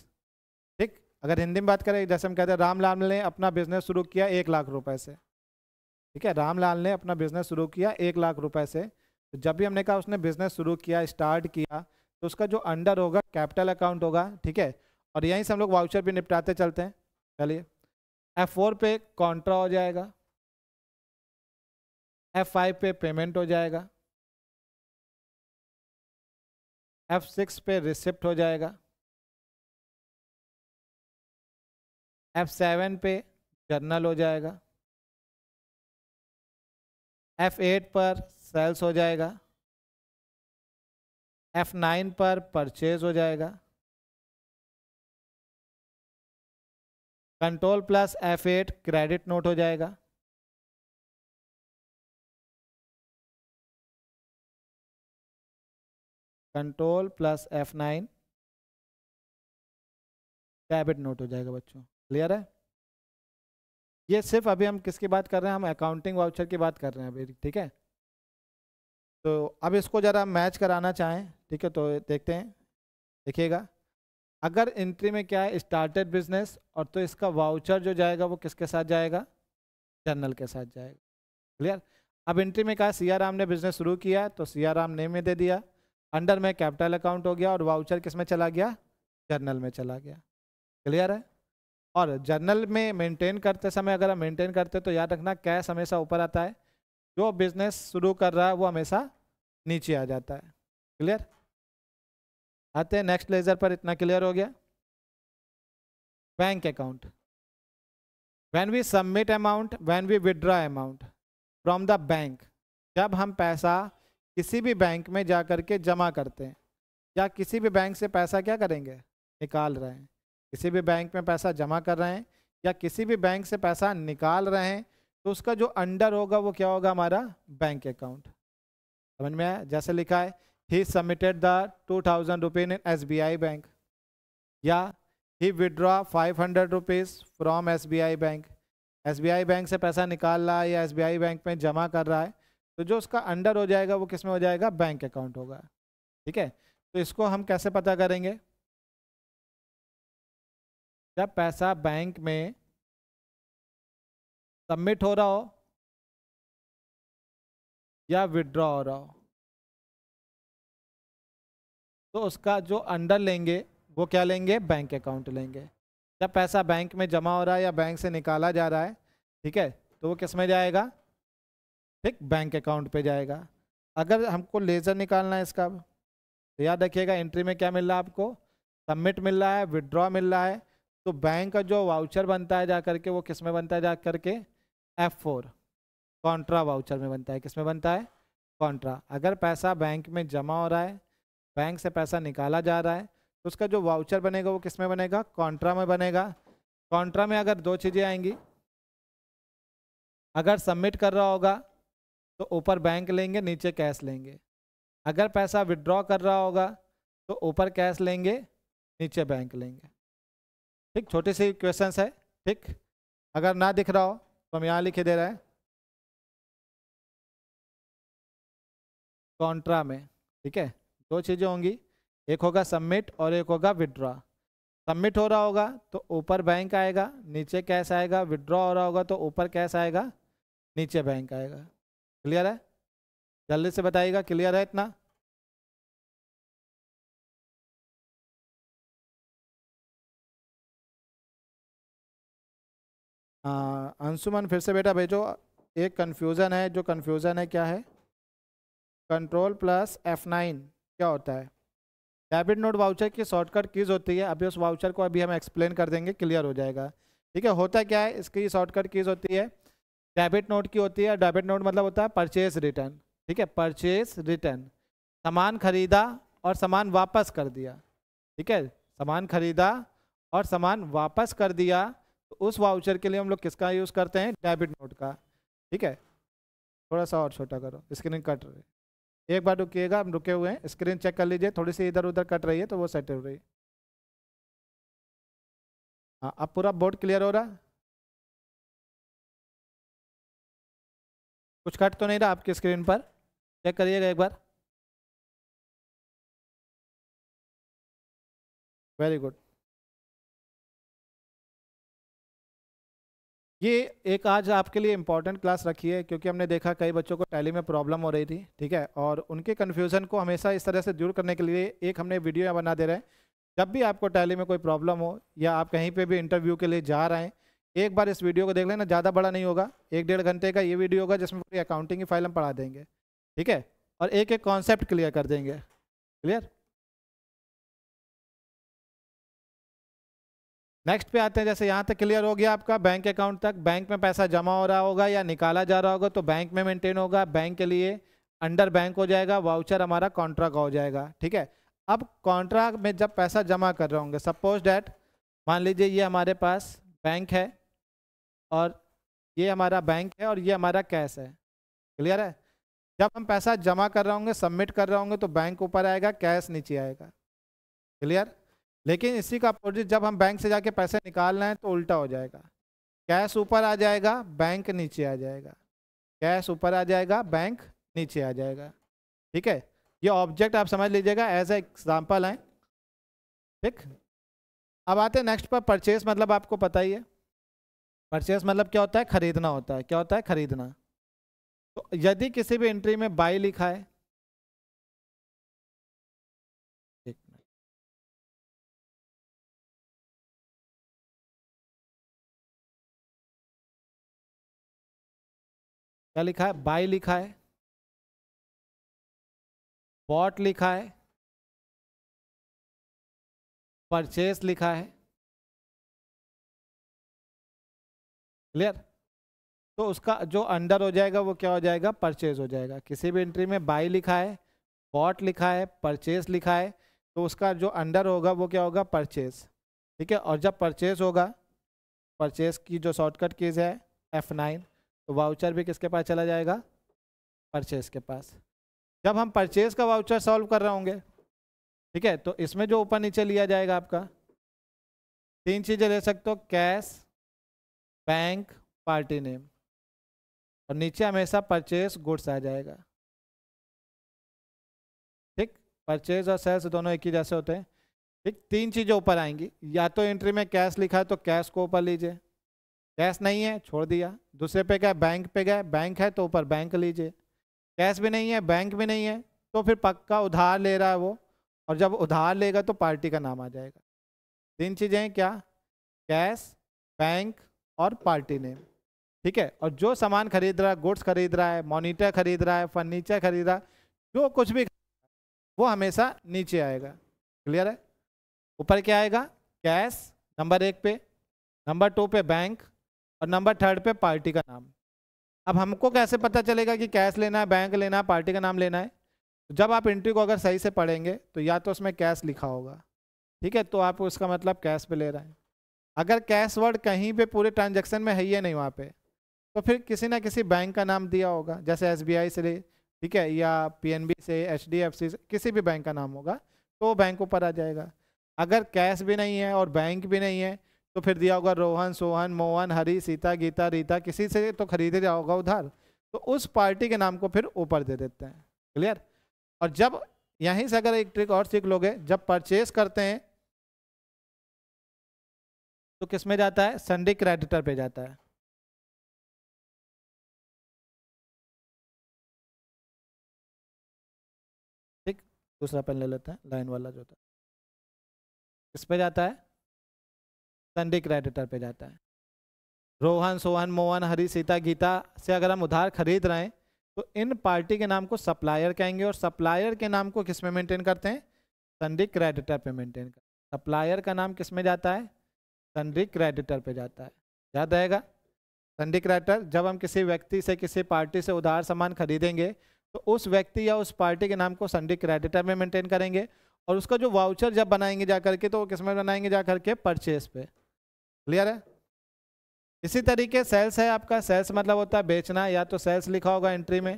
Speaker 1: ठीक अगर हिंदी में बात करें जैसे हम कहते हैं रामलाल ने अपना बिजनेस शुरू किया एक लाख रुपए से ठीक है रामलाल ने अपना बिजनेस शुरू किया एक लाख रुपए से तो जब भी हमने कहा उसने बिजनेस शुरू किया स्टार्ट किया तो उसका जो अंडर होगा कैपिटल अकाउंट होगा ठीक है और यहीं से हम लोग वाउचर भी निपटाते चलते हैं चलिए एफ फोर पे कॉन्ट्रा हो जाएगा एफ फाइव पे पेमेंट हो जाएगा
Speaker 2: एफ सिक्स पे रिसिप्ट हो जाएगा एफ सेवन पे जर्नल हो जाएगा एफ एट पर सेल्स हो जाएगा एफ नाइन पर परचेज हो जाएगा control plus F eight credit note हो जाएगा control plus F nine
Speaker 1: debit note हो जाएगा बच्चों क्लियर है ये सिर्फ अभी हम किसकी बात कर रहे हैं हम अकाउंटिंग वाउचर की बात कर रहे हैं अभी ठीक है तो अब इसको ज़रा मैच कराना चाहें ठीक है तो देखते हैं देखिएगा अगर एंट्री में क्या है स्टार्टेड बिजनेस और तो इसका वाउचर जो जाएगा वो किसके साथ जाएगा जनरल के साथ जाएगा क्लियर अब एंट्री में कहा सियाराम ने बिजनेस शुरू किया तो सियाराम नेम में दे दिया अंडर में कैपिटल अकाउंट हो गया और वाउचर किस में चला गया जर्नल में चला गया क्लियर है और जर्नल में मेंटेन करते समय अगर हम मेंटेन करते तो याद रखना कैश हमेशा ऊपर आता है जो बिजनेस शुरू कर रहा है वो हमेशा नीचे आ जाता है क्लियर आते हैं नेक्स्ट लेजर पर इतना क्लियर हो गया bank account when we submit amount when we withdraw amount from the bank जब हम पैसा किसी भी बैंक में जा कर के जमा करते हैं या किसी भी बैंक से पैसा क्या करेंगे निकाल रहे हैं किसी भी बैंक में पैसा जमा कर रहे हैं या किसी भी बैंक से पैसा निकाल रहे हैं तो उसका जो अंडर होगा वो क्या होगा हमारा बैंक अकाउंट समझ में आया जैसे लिखा है he submitted the two thousand rupees in S B I bank या he withdraw five hundred rupees from S B I bank S B I bank से पैसा निकाल रहा है या एस बी आई बैंक में जमा कर रहा है तो जो उसका अंडर हो जाएगा वो किस में हो जाएगा बैंक अकाउंट होगा ठीक है तो इसको हम कैसे पता करेंगे
Speaker 2: जब पैसा बैंक में सबमिट हो रहा हो या विड्रॉ हो रहा हो
Speaker 1: तो उसका जो अंडर लेंगे वो क्या लेंगे बैंक अकाउंट लेंगे जब पैसा बैंक में जमा हो रहा है या बैंक से निकाला जा रहा है ठीक है तो वो किस में जाएगा ठीक बैंक अकाउंट पे जाएगा अगर हमको लेज़र निकालना है इसका तो याद रखिएगा एंट्री में क्या मिल रहा है आपको सबमिट मिल रहा है विड्रॉ मिल रहा है तो बैंक का जो वाउचर बनता है जा करके वो किस में बनता है जा करके एफ फोर कॉन्ट्रा वाउचर में बनता है किस में बनता है कॉन्ट्रा अगर पैसा बैंक में जमा हो रहा है बैंक से पैसा निकाला जा रहा है तो उसका जो वाउचर बनेगा वो किस में बनेगा कॉन्ट्रा में बनेगा कॉन्ट्रा में अगर दो चीज़ें आएंगी अगर सबमिट कर रहा होगा तो ऊपर बैंक लेंगे नीचे कैश लेंगे अगर पैसा विड्रॉ कर रहा होगा तो ऊपर कैश लेंगे नीचे बैंक लेंगे ठीक छोटी सी क्वेश्चन है ठीक अगर ना दिख रहा हो तो हम यहाँ लिखे दे रहे हैं कॉन्ट्रा में ठीक है दो चीज़ें होंगी एक होगा सबमिट और एक होगा विड्रॉ सबमिट हो रहा होगा तो ऊपर बैंक आएगा नीचे कैश आएगा विड्रॉ हो रहा होगा तो ऊपर कैश आएगा नीचे बैंक आएगा क्लियर है जल्दी से बताइएगा क्लियर है इतना हाँ, अंशुमन फिर से बेटा भेजो एक कन्फ्यूज़न है जो कन्फ्यूज़न है क्या है कंट्रोल प्लस एफ नाइन क्या होता है डेबिट नोट वाउचर की शॉर्टकट कीज़ होती है अभी उस वाउचर को अभी हम एक्सप्लेन कर देंगे क्लियर हो जाएगा ठीक है होता क्या है इसकी शॉर्टकट कीज़ होती है डेबिट नोट की होती है डेबिट नोट मतलब होता है परचेज रिटर्न ठीक है परचेज रिटर्न सामान खरीदा और सामान वापस कर दिया ठीक है सामान खरीदा और सामान वापस कर दिया तो उस वाउचर के लिए हम लोग किसका यूज़ करते हैं डेबिट नोट का ठीक है थोड़ा सा और छोटा करो स्क्रीन कट रही एक बार रुकीगा हम रुके हुए हैं स्क्रीन चेक कर लीजिए थोड़ी सी इधर उधर कट रही है तो वो सेट हो रही है
Speaker 2: हाँ अब पूरा बोर्ड क्लियर हो रहा है कुछ कट तो नहीं रहा आपकी स्क्रीन पर चेक करिएगा एक बार वेरी गुड
Speaker 1: ये एक आज आपके लिए इम्पॉर्टेंट क्लास रखी है क्योंकि हमने देखा कई बच्चों को टैली में प्रॉब्लम हो रही थी ठीक है और उनके कन्फ्यूज़न को हमेशा इस तरह से दूर करने के लिए एक हमने वीडियो बना दे रहे हैं जब भी आपको टैली में कोई प्रॉब्लम हो या आप कहीं पे भी इंटरव्यू के लिए जा रहे हैं एक बार इस वीडियो को देख लेना ज़्यादा बड़ा नहीं होगा एक डेढ़ घंटे का ये वीडियो होगा जिसमें पूरी अकाउंटिंग की फाइल हम पढ़ा देंगे ठीक है और एक एक कॉन्सेप्ट क्लियर कर देंगे क्लियर नेक्स्ट पे आते हैं जैसे यहाँ तक क्लियर हो गया आपका बैंक अकाउंट तक बैंक में पैसा जमा हो रहा होगा या निकाला जा रहा होगा तो बैंक में मेंटेन होगा बैंक के लिए अंडर बैंक हो जाएगा वाउचर हमारा कॉन्ट्रैक्ट हो जाएगा ठीक है अब कॉन्ट्रैक्ट में जब पैसा जमा कर रहे होंगे सपोज डैट मान लीजिए ये हमारे पास बैंक है और ये हमारा बैंक है और ये हमारा कैश है क्लियर है जब हम पैसा जमा कर रहे होंगे सबमिट कर रहे होंगे तो बैंक ऊपर आएगा कैश नीचे आएगा क्लियर लेकिन इसी का अपोजिट जब हम बैंक से जाके पैसे निकाल रहे हैं तो उल्टा हो जाएगा कैश ऊपर आ जाएगा बैंक नीचे आ जाएगा कैश ऊपर आ जाएगा बैंक नीचे आ जाएगा ठीक है ये ऑब्जेक्ट आप समझ लीजिएगा एज ए एग्जाम्पल हैं ठीक अब आते हैं नेक्स्ट पर परचेज मतलब आपको पता ही है परचेस मतलब क्या होता है खरीदना होता है क्या होता है खरीदना तो यदि किसी भी एंट्री में बाई लिखा है
Speaker 2: क्या लिखा है बाई लिखा है बॉट लिखा है परचेस लिखा है
Speaker 1: क्लियर तो उसका जो अंडर हो जाएगा वो क्या हो जाएगा परचेज हो जाएगा किसी भी एंट्री में बाई लिखा है बॉट लिखा है परचेज लिखा है तो उसका जो अंडर होगा वो क्या होगा परचेज ठीक है और जब परचेज होगा परचेज की जो शॉर्टकट कीज है एफ नाइन तो वाउचर भी किसके पास चला जाएगा परचेज के पास जब हम परचेज का वाउचर सॉल्व कर रहे होंगे ठीक है तो इसमें जो ऊपर नीचे लिया जाएगा आपका तीन चीज़ें ले सकते हो कैश बैंक पार्टी नेम और नीचे हमेशा परचेज गुड्स आ जाएगा ठीक परचेज और सेल्स दोनों एक ही जैसे होते हैं ठीक तीन चीज़ें ऊपर आएंगी या तो एंट्री में कैश लिखा है तो कैश को ऊपर लीजिए कैश नहीं है छोड़ दिया दूसरे पे क्या बैंक पे गए बैंक है तो ऊपर बैंक लीजिए कैश भी नहीं है बैंक भी नहीं है तो फिर पक्का उधार ले रहा है वो और जब उधार लेगा तो पार्टी का नाम आ जाएगा तीन चीज़ें क्या कैश बैंक और पार्टी नेम ठीक है और जो सामान खरीद रहा है गुड्स खरीद रहा है मोनिटर खरीद रहा है फर्नीचर खरीद रहा है जो कुछ भी वो हमेशा नीचे आएगा क्लियर है ऊपर क्या आएगा कैश नंबर एक पे नंबर टू पे बैंक और नंबर थर्ड पे पार्टी का नाम अब हमको कैसे पता चलेगा कि कैश लेना है बैंक लेना है पार्टी का नाम लेना है जब आप एंट्री को अगर सही से पढ़ेंगे तो या तो उसमें कैश लिखा होगा ठीक है तो आप उसका मतलब कैश पे ले रहे हैं अगर कैश वर्ड कहीं पे पूरे ट्रांजेक्शन में है ही नहीं वहाँ पे तो फिर किसी ना किसी बैंक का नाम दिया होगा जैसे एस से ठीक है या पी से एच से किसी भी बैंक का नाम होगा तो वो बैंक ऊपर आ जाएगा अगर कैश भी नहीं है और बैंक भी नहीं है तो फिर दिया होगा रोहन सोहन मोहन हरी सीता गीता रीता किसी से तो दिया होगा उधार तो उस पार्टी के नाम को फिर ऊपर दे देते हैं क्लियर और जब यहीं से अगर एक ट्रिक और सीख लोगे जब परचेज करते हैं तो किस में जाता है संडे क्रेडिटर पे जाता है ठीक दूसरा पेन ले लेते हैं लाइन वाला जो था किस पे जाता है संडे क्रेडिटर पे जाता है रोहन सोहन मोहन हरी सीता गीता से अगर हम उधार खरीद रहे हैं तो इन पार्टी के नाम को सप्लायर कहेंगे और सप्लायर के नाम को किस में मेंटेन करते हैं संडे क्रेडिटर पे मेंटेन करते हैं सप्लायर का नाम किस में जाता है संडि क्रेडिटर पे जाता है याद आएगा संडि क्रेडिटर जब हम किसी व्यक्ति से किसी पार्टी से उधार सामान खरीदेंगे तो उस व्यक्ति या उस पार्टी के नाम को संडि क्रेडिटर में मेंटेन करेंगे और उसका जो वाउचर जब बनाएंगे जा करके तो वो किस में बनाएंगे जा करके परचेज पे क्लियर है इसी तरीके सेल्स है आपका सेल्स मतलब होता है बेचना या तो सेल्स लिखा होगा एंट्री में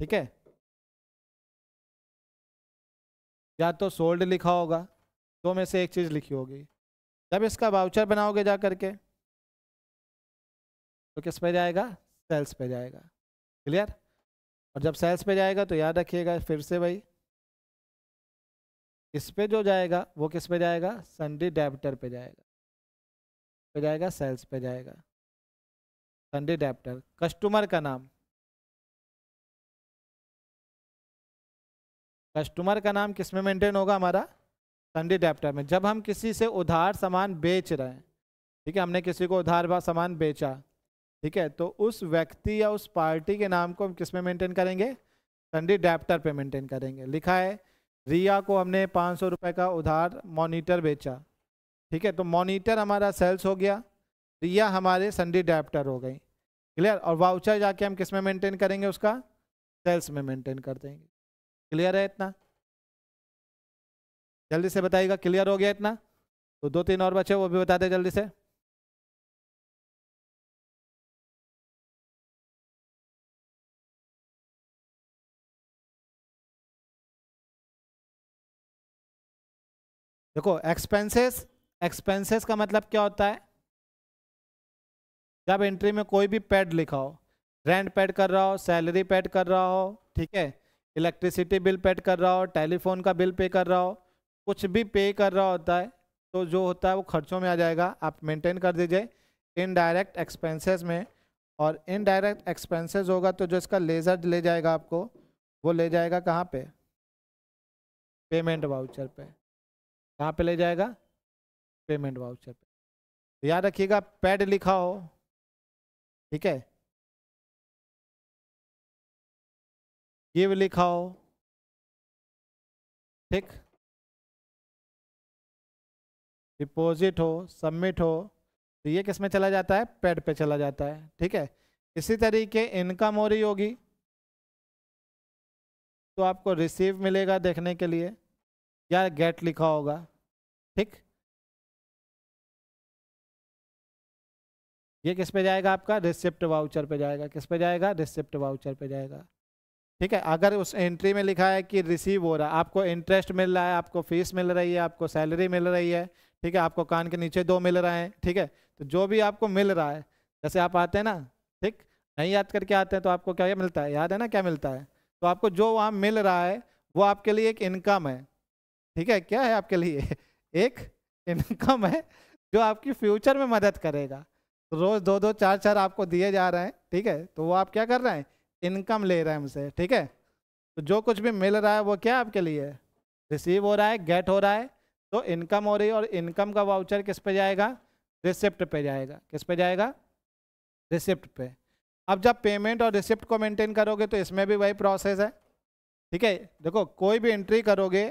Speaker 1: ठीक है
Speaker 2: या तो सोल्ड लिखा होगा दो तो में से एक चीज़ लिखी
Speaker 1: होगी जब इसका वाउचर बनाओगे जा करके तो किस पे जाएगा सेल्स पे जाएगा क्लियर और जब सेल्स पे जाएगा तो याद रखिएगा फिर से भाई इस पे जो जाएगा वो किस पे जाएगा संडे डेप्टर पे जाएगा पे जाएगा सेल्स पे जाएगा संडे डेप्टर कस्टमर का नाम कस्टमर का नाम किस में मेंटेन होगा हमारा संडे डेप्टर में जब हम किसी से उधार सामान बेच रहे हैं ठीक है हमने किसी को उधार व सामान बेचा ठीक है तो उस व्यक्ति या उस पार्टी के नाम को हम किस में मेंटेन करेंगे संडी डेप्टर पे मेंटेन करेंगे लिखा है रिया को हमने पाँच सौ रुपये का उधार मोनीटर बेचा ठीक है तो मोनीटर हमारा सेल्स हो गया रिया हमारे संडी डेप्टर हो गई क्लियर और वाउचर जाके हम किस में मेंटेन करेंगे उसका सेल्स में मेंटेन कर देंगे क्लियर है इतना जल्दी से बताइएगा क्लियर हो गया इतना
Speaker 2: तो दो तीन और बचे वो भी बता दे जल्दी से देखो एक्सपेंसेस
Speaker 1: एक्सपेंसेस का मतलब क्या होता है जब एंट्री में कोई भी पैड लिखा हो रेंट पैड कर रहा हो सैलरी पैड कर रहा हो ठीक है इलेक्ट्रिसिटी बिल पेड कर रहा हो टेलीफोन का बिल पे कर रहा हो कुछ भी पे कर रहा होता है तो जो होता है वो खर्चों में आ जाएगा आप मेंटेन कर दीजिए इनडायरेक्ट एक्सपेंसेस में और इनडायरेक्ट एक्सपेंसेस होगा तो जो इसका लेजर ले जाएगा आपको वो ले जाएगा कहाँ पे पेमेंट वाउचर पे कहाँ पे ले जाएगा
Speaker 2: पेमेंट वाउचर पे तो याद रखिएगा पैड लिखा हो ठीक है गिव लिखा हो ठीक
Speaker 1: डिपोजिट हो सबमिट हो तो ये किस में चला जाता है पेड पे चला जाता है ठीक है इसी तरीके इनकम हो रही होगी तो आपको रिसीव मिलेगा देखने के लिए या गेट लिखा होगा ठीक ये किस पे जाएगा आपका रिसिप्ट वाउचर पे जाएगा किस पे जाएगा रिसिप्ट वाउचर पे जाएगा ठीक है अगर उस एंट्री में लिखा है कि रिसीव हो रहा है आपको इंटरेस्ट मिल रहा है आपको फीस मिल रही है आपको सैलरी मिल रही है ठीक है आपको कान के नीचे दो मिल रहे हैं ठीक है तो जो भी आपको मिल रहा है जैसे आप आते हैं ना ठीक नहीं याद करके आते हैं तो आपको क्या मिलता है याद है ना क्या मिलता है तो आपको जो वहाँ मिल रहा है वो आपके लिए एक इनकम है ठीक है क्या है आपके लिए एक इनकम है जो आपकी फ्यूचर में मदद करेगा तो रोज दो दो चार चार आपको दिए जा रहे हैं ठीक है तो वो आप क्या कर रहे हैं इनकम ले रहे हैं उनसे ठीक है तो जो कुछ भी मिल रहा है वो क्या आपके लिए रिसीव हो रहा है गेट हो रहा है तो इनकम हो रही है और इनकम का वाउचर किस पे जाएगा रिसिप्ट पे जाएगा किस पे जाएगा रिसिप्ट पे अब जब पेमेंट और रिसिप्ट को मेंटेन करोगे तो इसमें भी वही प्रोसेस है ठीक है देखो कोई भी एंट्री करोगे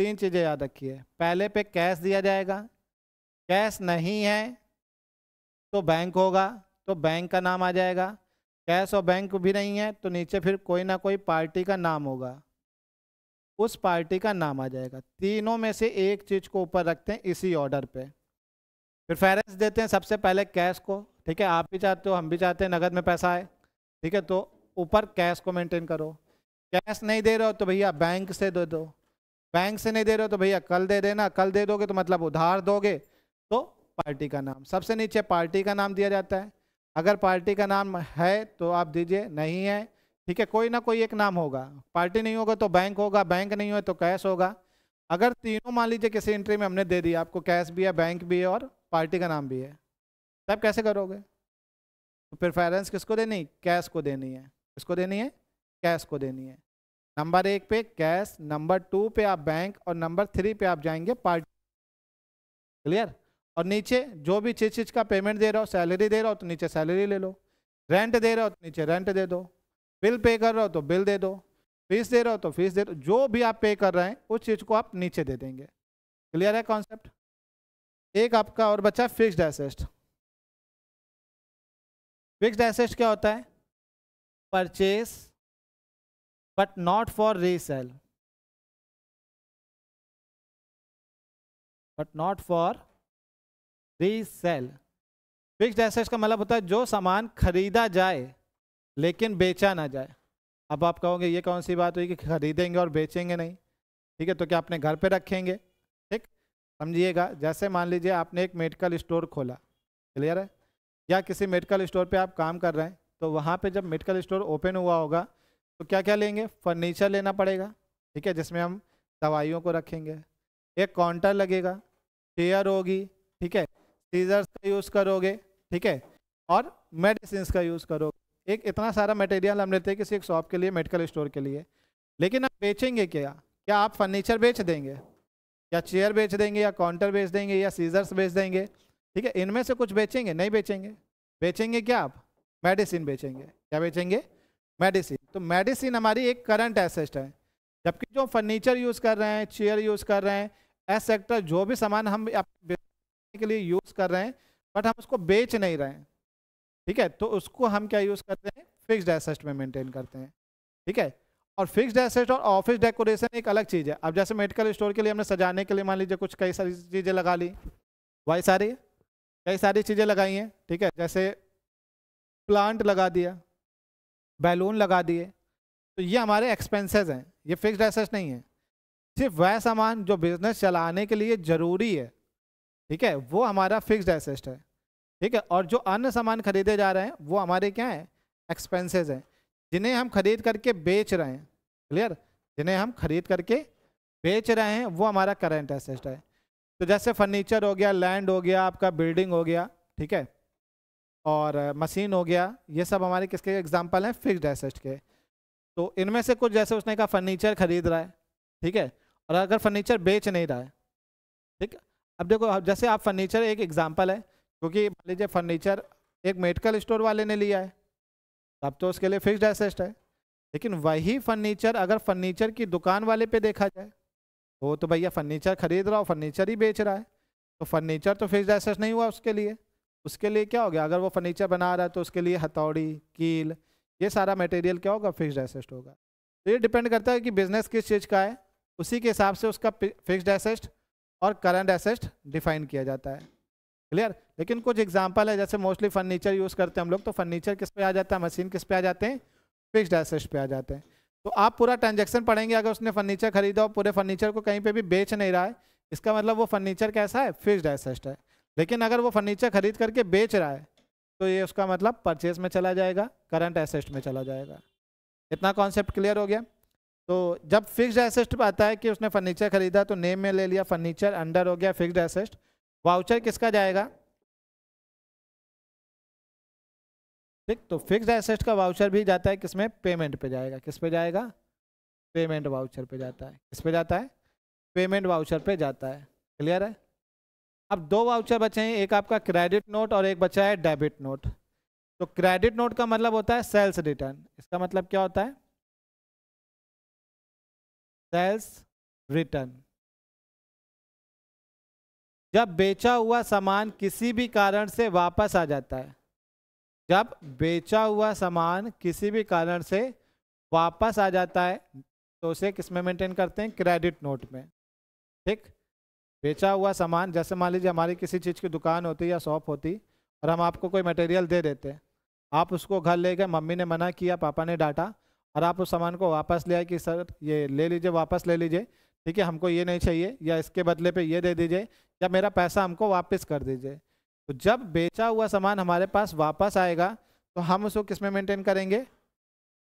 Speaker 1: तीन चीज़ें याद रखिए पहले पे कैश दिया जाएगा कैश नहीं है तो बैंक होगा तो बैंक का नाम आ जाएगा कैश और बैंक भी नहीं है तो नीचे फिर कोई ना कोई पार्टी का नाम होगा उस पार्टी का नाम आ जाएगा तीनों में से एक चीज को ऊपर रखते हैं इसी ऑर्डर पे प्रिफेरेंस देते हैं सबसे पहले कैश को ठीक है आप भी चाहते हो हम भी चाहते हैं नगद में पैसा आए ठीक है तो ऊपर कैश को मेंटेन करो कैश नहीं दे रहे हो तो भैया बैंक से दे दो बैंक से नहीं दे रहे हो तो भैया कल दे देना कल दे दोगे तो मतलब उधार दोगे तो पार्टी का नाम सबसे नीचे पार्टी का नाम दिया जाता है अगर पार्टी का नाम है तो आप दीजिए नहीं है ठीक है कोई ना कोई एक नाम होगा पार्टी नहीं होगा तो बैंक होगा बैंक नहीं हो तो कैश होगा अगर तीनों मान लीजिए किसी एंट्री में हमने दे दिया आपको कैश भी है बैंक भी है और पार्टी का नाम भी है तब तो कैसे करोगे तो प्रेफरेंस किसको देनी कैश को देनी है किसको देनी है कैश को देनी है नंबर एक पे कैश नंबर टू पे आप बैंक और नंबर थ्री पे आप जाएंगे पार्टी क्लियर और नीचे जो भी चीज चीज का पेमेंट दे रहा हो सैलरी दे रहा हो तो नीचे सैलरी ले लो रेंट दे रहा हो तो नीचे रेंट दे दो बिल पे कर रहे हो तो बिल दे दो फीस दे रहे हो तो फीस दे दो जो भी आप पे कर रहे हैं उस चीज़ को आप नीचे दे देंगे क्लियर है कॉन्सेप्ट एक आपका और बच्चा फिक्स्ड एसेस्ट
Speaker 2: फिक्स्ड एसेस्ट क्या होता है purchase but not for resale but not
Speaker 1: for resale fixed asset का मतलब होता है जो सामान खरीदा जाए लेकिन बेचा ना जाए अब आप कहोगे ये कौन सी बात हुई कि खरीदेंगे और बेचेंगे नहीं ठीक है तो क्या अपने घर पे रखेंगे ठीक समझिएगा जैसे मान लीजिए आपने एक मेडिकल स्टोर खोला क्लियर है या किसी मेडिकल स्टोर पे आप काम कर रहे हैं तो वहाँ पे जब मेडिकल स्टोर ओपन हुआ होगा तो क्या क्या लेंगे फर्नीचर लेना पड़ेगा ठीक है जिसमें हम दवाइयों को रखेंगे एक काउंटर लगेगा चेयर होगी ठीक है सीजर्स का यूज़ करोगे ठीक है और मेडिसिन का यूज़ करोगे एक इतना सारा मटेरियल हम लेते हैं किसी एक शॉप के लिए मेडिकल स्टोर के लिए लेकिन आप बेचेंगे क्या क्या आप फर्नीचर बेच देंगे या चेयर बेच देंगे या काउंटर बेच देंगे या सीजर्स बेच देंगे ठीक है इनमें से कुछ बेचेंगे नहीं बेचेंगे बेचेंगे क्या आप मेडिसिन बेचेंगे क्या बेचेंगे मेडिसिन तो मेडिसिन हमारी एक करंट एसेस्ट है जबकि जो फर्नीचर यूज़ कर रहे हैं चेयर यूज़ कर रहे हैं सेक्टर जो भी सामान हम के लिए यूज़ कर रहे हैं बट हम उसको बेच नहीं रहे हैं ठीक है तो उसको हम क्या यूज़ करते हैं फिक्स्ड एसेट में मेंटेन करते हैं ठीक है और फिक्स्ड एसेट और ऑफिस डेकोरेशन एक अलग चीज़ है अब जैसे मेडिकल स्टोर के लिए हमने सजाने के लिए मान लीजिए कुछ कई सारी चीज़ें लगा ली वही सारी कई सारी चीज़ें लगाई हैं ठीक है जैसे प्लांट लगा दिया बैलून लगा दिए तो ये हमारे एक्सपेंसेस हैं ये फिक्स्ड एसेट नहीं है सिर्फ वह सामान जो बिजनेस चलाने के लिए ज़रूरी है ठीक है वो हमारा फिक्स्ड एसेट है ठीक है और जो अन्य सामान खरीदे जा रहे हैं वो हमारे क्या हैं एक्सपेंसेस हैं जिन्हें हम खरीद करके बेच रहे हैं क्लियर जिन्हें हम खरीद करके बेच रहे हैं वो हमारा करेंट एसेट है तो जैसे फर्नीचर हो गया लैंड हो गया आपका बिल्डिंग हो गया ठीक है और मशीन हो गया ये सब हमारे किसके एग्जाम्पल हैं फिक्स्ड एसेट के तो इनमें से कुछ जैसे उसने कहा फर्नीचर खरीद रहा है ठीक है और अगर फर्नीचर बेच नहीं रहा है ठीक है अब देखो अब जैसे आप फर्नीचर एक एग्जाम्पल है क्योंकि मान लीजिए फर्नीचर एक मेडिकल स्टोर वाले ने लिया है तब तो, तो उसके लिए फिक्स्ड एसेस्ट है लेकिन वही फर्नीचर अगर फर्नीचर की दुकान वाले पे देखा जाए तो तो भैया फर्नीचर खरीद रहा हो फर्नीचर ही बेच रहा है तो फर्नीचर तो फिक्स्ड एसेस नहीं हुआ उसके लिए उसके लिए क्या हो गया अगर वो फर्नीचर बना रहा है तो उसके लिए हथौड़ी कील ये सारा मटेरियल क्या होगा फिक्स्ड एसेस्ट होगा तो ये डिपेंड करता है कि बिजनेस किस चीज़ का है उसी के हिसाब से उसका फिक्स्ड एसेस्ट और करंट एसेस्ट डिफाइन किया जाता है क्लियर लेकिन कुछ एग्जाम्पल है जैसे मोस्टली फर्नीचर यूज़ करते हैं हम लोग तो फर्नीचर किस पे आ जाता है मशीन किस पे आ जाते हैं फिक्स्ड एसेट्स पे आ जाते हैं तो आप पूरा ट्रांजेक्शन पढ़ेंगे अगर उसने फर्नीचर खरीदा और पूरे फर्नीचर को कहीं पर भी बेच नहीं रहा है इसका मतलब वो फर्नीचर कैसा है फिक्सड एसेस्ट है लेकिन अगर वो फर्नीचर खरीद करके बेच रहा है तो ये उसका मतलब परचेज में चला जाएगा करंट एसेस्ट में चला जाएगा इतना कॉन्सेप्ट क्लियर हो गया तो जब फिक्स्ड एसेस्ट आता है कि उसने फर्नीचर खरीदा तो नेम में ले लिया फर्नीचर अंडर हो गया फिक्स्ड एसेस्ट वाउचर किसका जाएगा ठीक तो फिक्स एसेट का वाउचर भी जाता है किसमें पेमेंट पे जाएगा किस पे जाएगा पेमेंट वाउचर पे जाता है किस पे जाता है पेमेंट वाउचर पे जाता है क्लियर है अब दो वाउचर बचे हैं एक आपका क्रेडिट नोट और एक बचा है डेबिट नोट तो क्रेडिट नोट का मतलब होता है सेल्स रिटर्न इसका मतलब क्या होता है सेल्स रिटर्न जब बेचा हुआ सामान किसी भी कारण से वापस आ जाता है जब बेचा हुआ सामान किसी भी कारण से वापस आ जाता है तो उसे किस में मेंटेन करते हैं क्रेडिट नोट में ठीक बेचा हुआ सामान जैसे मान लीजिए हमारी किसी चीज़ की दुकान होती या शॉप होती और हम आपको कोई मटेरियल दे देते हैं आप उसको घर ले गए मम्मी ने मना किया पापा ने डांटा और आप उस सामान को वापस ले आए कि सर ये ले लीजिए वापस ले लीजिए ठीक है हमको ये नहीं चाहिए या इसके बदले पे ये दे दीजिए या मेरा पैसा हमको वापस कर दीजिए तो जब बेचा हुआ सामान हमारे पास वापस आएगा तो हम उसको किस में मेंटेन करेंगे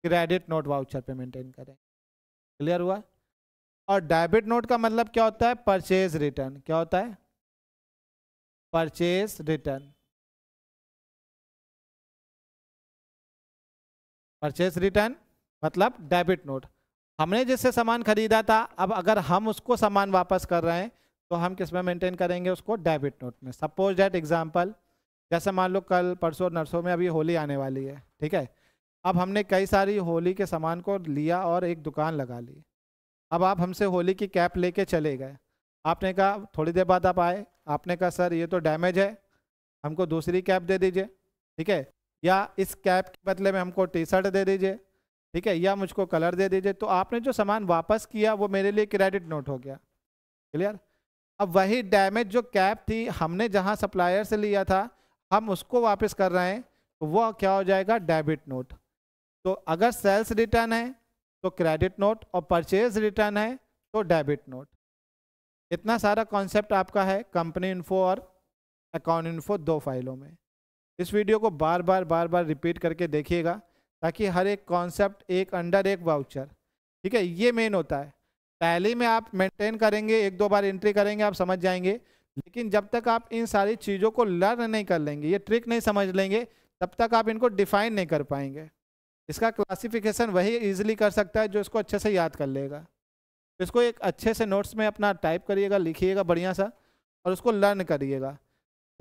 Speaker 1: क्रेडिट नोट वाउचर पे मेंटेन करेंगे क्लियर हुआ और डेबिट नोट का मतलब क्या होता है परचेज रिटर्न क्या होता है परचेज रिटर्न परचेज रिटर्न मतलब डेबिट नोट हमने जिससे सामान खरीदा था अब अगर हम उसको सामान वापस कर रहे हैं तो हम किस में मेंटेन करेंगे उसको डेबिट नोट में सपोज डेट एग्जाम्पल जैसे मान लो कल परसों नरसों में अभी होली आने वाली है ठीक है अब हमने कई सारी होली के सामान को लिया और एक दुकान लगा ली अब आप हमसे होली की कैप लेके चले गए आपने कहा थोड़ी देर बाद आप आए आपने कहा सर ये तो डैमेज है हमको दूसरी कैप दे दीजिए ठीक है या इस कैप के बदले में हमको टी शर्ट दे दीजिए ठीक है या मुझको कलर दे दीजिए तो आपने जो सामान वापस किया वो मेरे लिए क्रेडिट नोट हो गया क्लियर अब वही डैमेज जो कैप थी हमने जहाँ सप्लायर से लिया था हम उसको वापस कर रहे हैं तो वह क्या हो जाएगा डेबिट नोट तो अगर सेल्स रिटर्न है तो क्रेडिट नोट और परचेज रिटर्न है तो डेबिट नोट इतना सारा कॉन्सेप्ट आपका है कंपनी इन्फो और अकाउंट इन्फो दो फाइलों में इस वीडियो को बार बार बार बार रिपीट करके देखिएगा ताकि हर एक कॉन्सेप्ट एक अंडर एक वाउचर ठीक है ये मेन होता है पहले में आप मेंटेन करेंगे एक दो बार एंट्री करेंगे आप समझ जाएंगे लेकिन जब तक आप इन सारी चीज़ों को लर्न नहीं कर लेंगे ये ट्रिक नहीं समझ लेंगे तब तक आप इनको डिफाइन नहीं कर पाएंगे इसका क्लासिफिकेशन वही ईजिली कर सकता है जो इसको अच्छे से याद कर लेगा इसको एक अच्छे से नोट्स में अपना टाइप करिएगा लिखिएगा बढ़िया सा और उसको लर्न करिएगा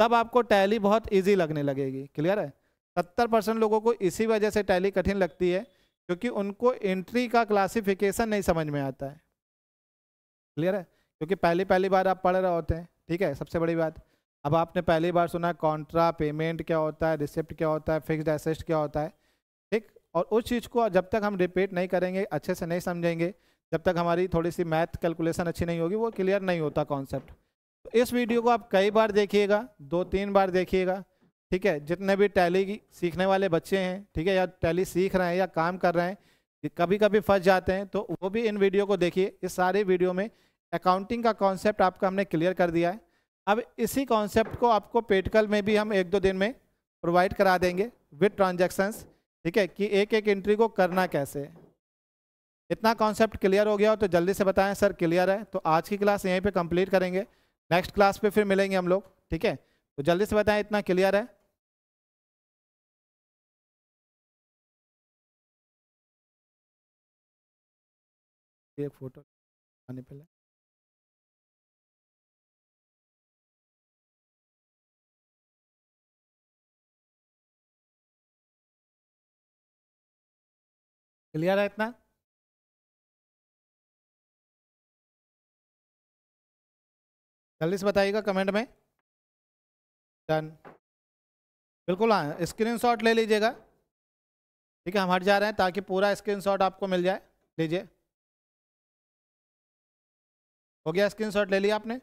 Speaker 1: तब आपको टैली बहुत ईजी लगने लगेगी क्लियर है सत्तर परसेंट लोगों को इसी वजह से टैली कठिन लगती है क्योंकि उनको एंट्री का क्लासिफिकेशन नहीं समझ में आता है क्लियर है क्योंकि पहली पहली बार आप पढ़ रहे होते हैं ठीक है सबसे बड़ी बात अब आपने पहली बार सुना कॉन्ट्रा पेमेंट क्या होता है रिसिप्ट क्या होता है फिक्स्ड एसेस्ट क्या होता है ठीक और उस चीज़ को जब तक हम रिपीट नहीं करेंगे अच्छे से नहीं समझेंगे जब तक हमारी थोड़ी सी मैथ कैलकुलेशन अच्छी नहीं होगी वो क्लियर नहीं होता कॉन्सेप्ट तो इस वीडियो को आप कई बार देखिएगा दो तीन बार देखिएगा ठीक है जितने भी टैली सीखने वाले बच्चे हैं ठीक है या टैली सीख रहे हैं या काम कर रहे हैं कभी कभी फंस जाते हैं तो वो भी इन वीडियो को देखिए इस सारे वीडियो में अकाउंटिंग का कॉन्सेप्ट आपका हमने क्लियर कर दिया है अब इसी कॉन्सेप्ट को आपको पेटकल में भी हम एक दो दिन में प्रोवाइड करा देंगे विथ ट्रांजेक्शन्स ठीक है कि एक एक एंट्री को करना कैसे इतना कॉन्सेप्ट क्लियर हो गया हो तो जल्दी से बताएं सर क्लियर है तो आज की क्लास यहीं पे कंप्लीट करेंगे नेक्स्ट क्लास पे फिर मिलेंगे हम लोग ठीक है तो जल्दी से बताएं इतना क्लियर है
Speaker 2: एक फोटो आने पहले क्लियर है इतना जल्दी से बताइएगा कमेंट में
Speaker 1: डन बिल्कुल हाँ स्क्रीनशॉट ले लीजिएगा ठीक है हम हट जा रहे हैं ताकि पूरा स्क्रीनशॉट आपको मिल जाए लीजिए हो गया स्क्रीनशॉट ले लिया आपने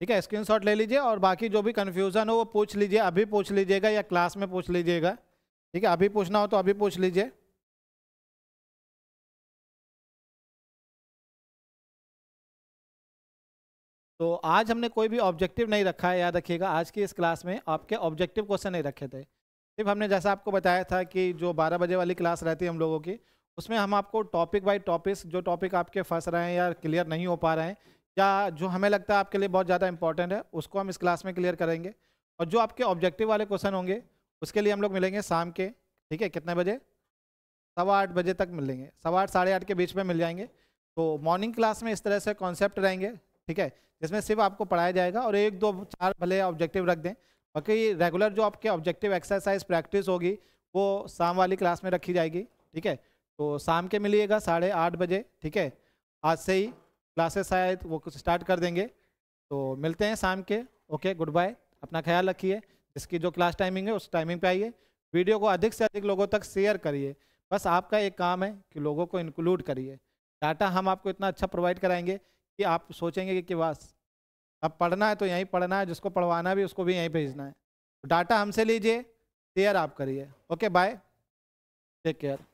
Speaker 1: ठीक है स्क्रीनशॉट ले लीजिए और बाकी जो भी कन्फ्यूज़न हो वो पूछ लीजिए अभी पूछ लीजिएगा या क्लास में पूछ लीजिएगा ठीक है अभी पूछना हो तो अभी पूछ लीजिए
Speaker 2: तो आज हमने
Speaker 1: कोई भी ऑब्जेक्टिव नहीं रखा है याद रखिएगा आज की इस क्लास में आपके ऑब्जेक्टिव क्वेश्चन नहीं रखे थे सिर्फ हमने जैसा आपको बताया था कि जो 12 बजे वाली क्लास रहती है हम लोगों की उसमें हम आपको टॉपिक बाय टॉपिक्स जो टॉपिक आपके फंस रहे हैं या क्लियर नहीं हो पा रहे हैं या जो हमें लगता है आपके लिए बहुत ज़्यादा इंपॉर्टेंट है उसको हम इस क्लास में क्लियर करेंगे और जो आपके ऑब्जेक्टिव वाले क्वेश्चन होंगे उसके लिए हम लोग मिलेंगे शाम के ठीक है कितने बजे सवा आठ बजे तक मिलेंगे सवा आठ साढ़े आठ के बीच में मिल जाएंगे तो मॉर्निंग क्लास में इस तरह से कॉन्सेप्ट रहेंगे ठीक है जिसमें सिर्फ आपको पढ़ाया जाएगा और एक दो चार भले ऑब्जेक्टिव रख दें बाकी रेगुलर जो आपके ऑब्जेक्टिव एक्सरसाइज प्रैक्टिस होगी वो शाम वाली क्लास में रखी जाएगी ठीक है तो शाम के मिलिएगा साढ़े आठ बजे ठीक है आज से ही क्लासेस शायद वो कुछ स्टार्ट कर देंगे तो मिलते हैं शाम के ओके गुड बाय अपना ख्याल रखिए इसकी जो क्लास टाइमिंग है उस टाइमिंग पे आइए वीडियो को अधिक से अधिक लोगों तक शेयर करिए बस आपका एक काम है कि लोगों को इंक्लूड करिए डाटा हम आपको इतना अच्छा प्रोवाइड कराएंगे कि आप सोचेंगे कि, बस अब पढ़ना है तो यहीं पढ़ना है जिसको पढ़वाना भी उसको भी यहीं भेजना है डाटा हमसे लीजिए शेयर आप करिए ओके बाय टेक केयर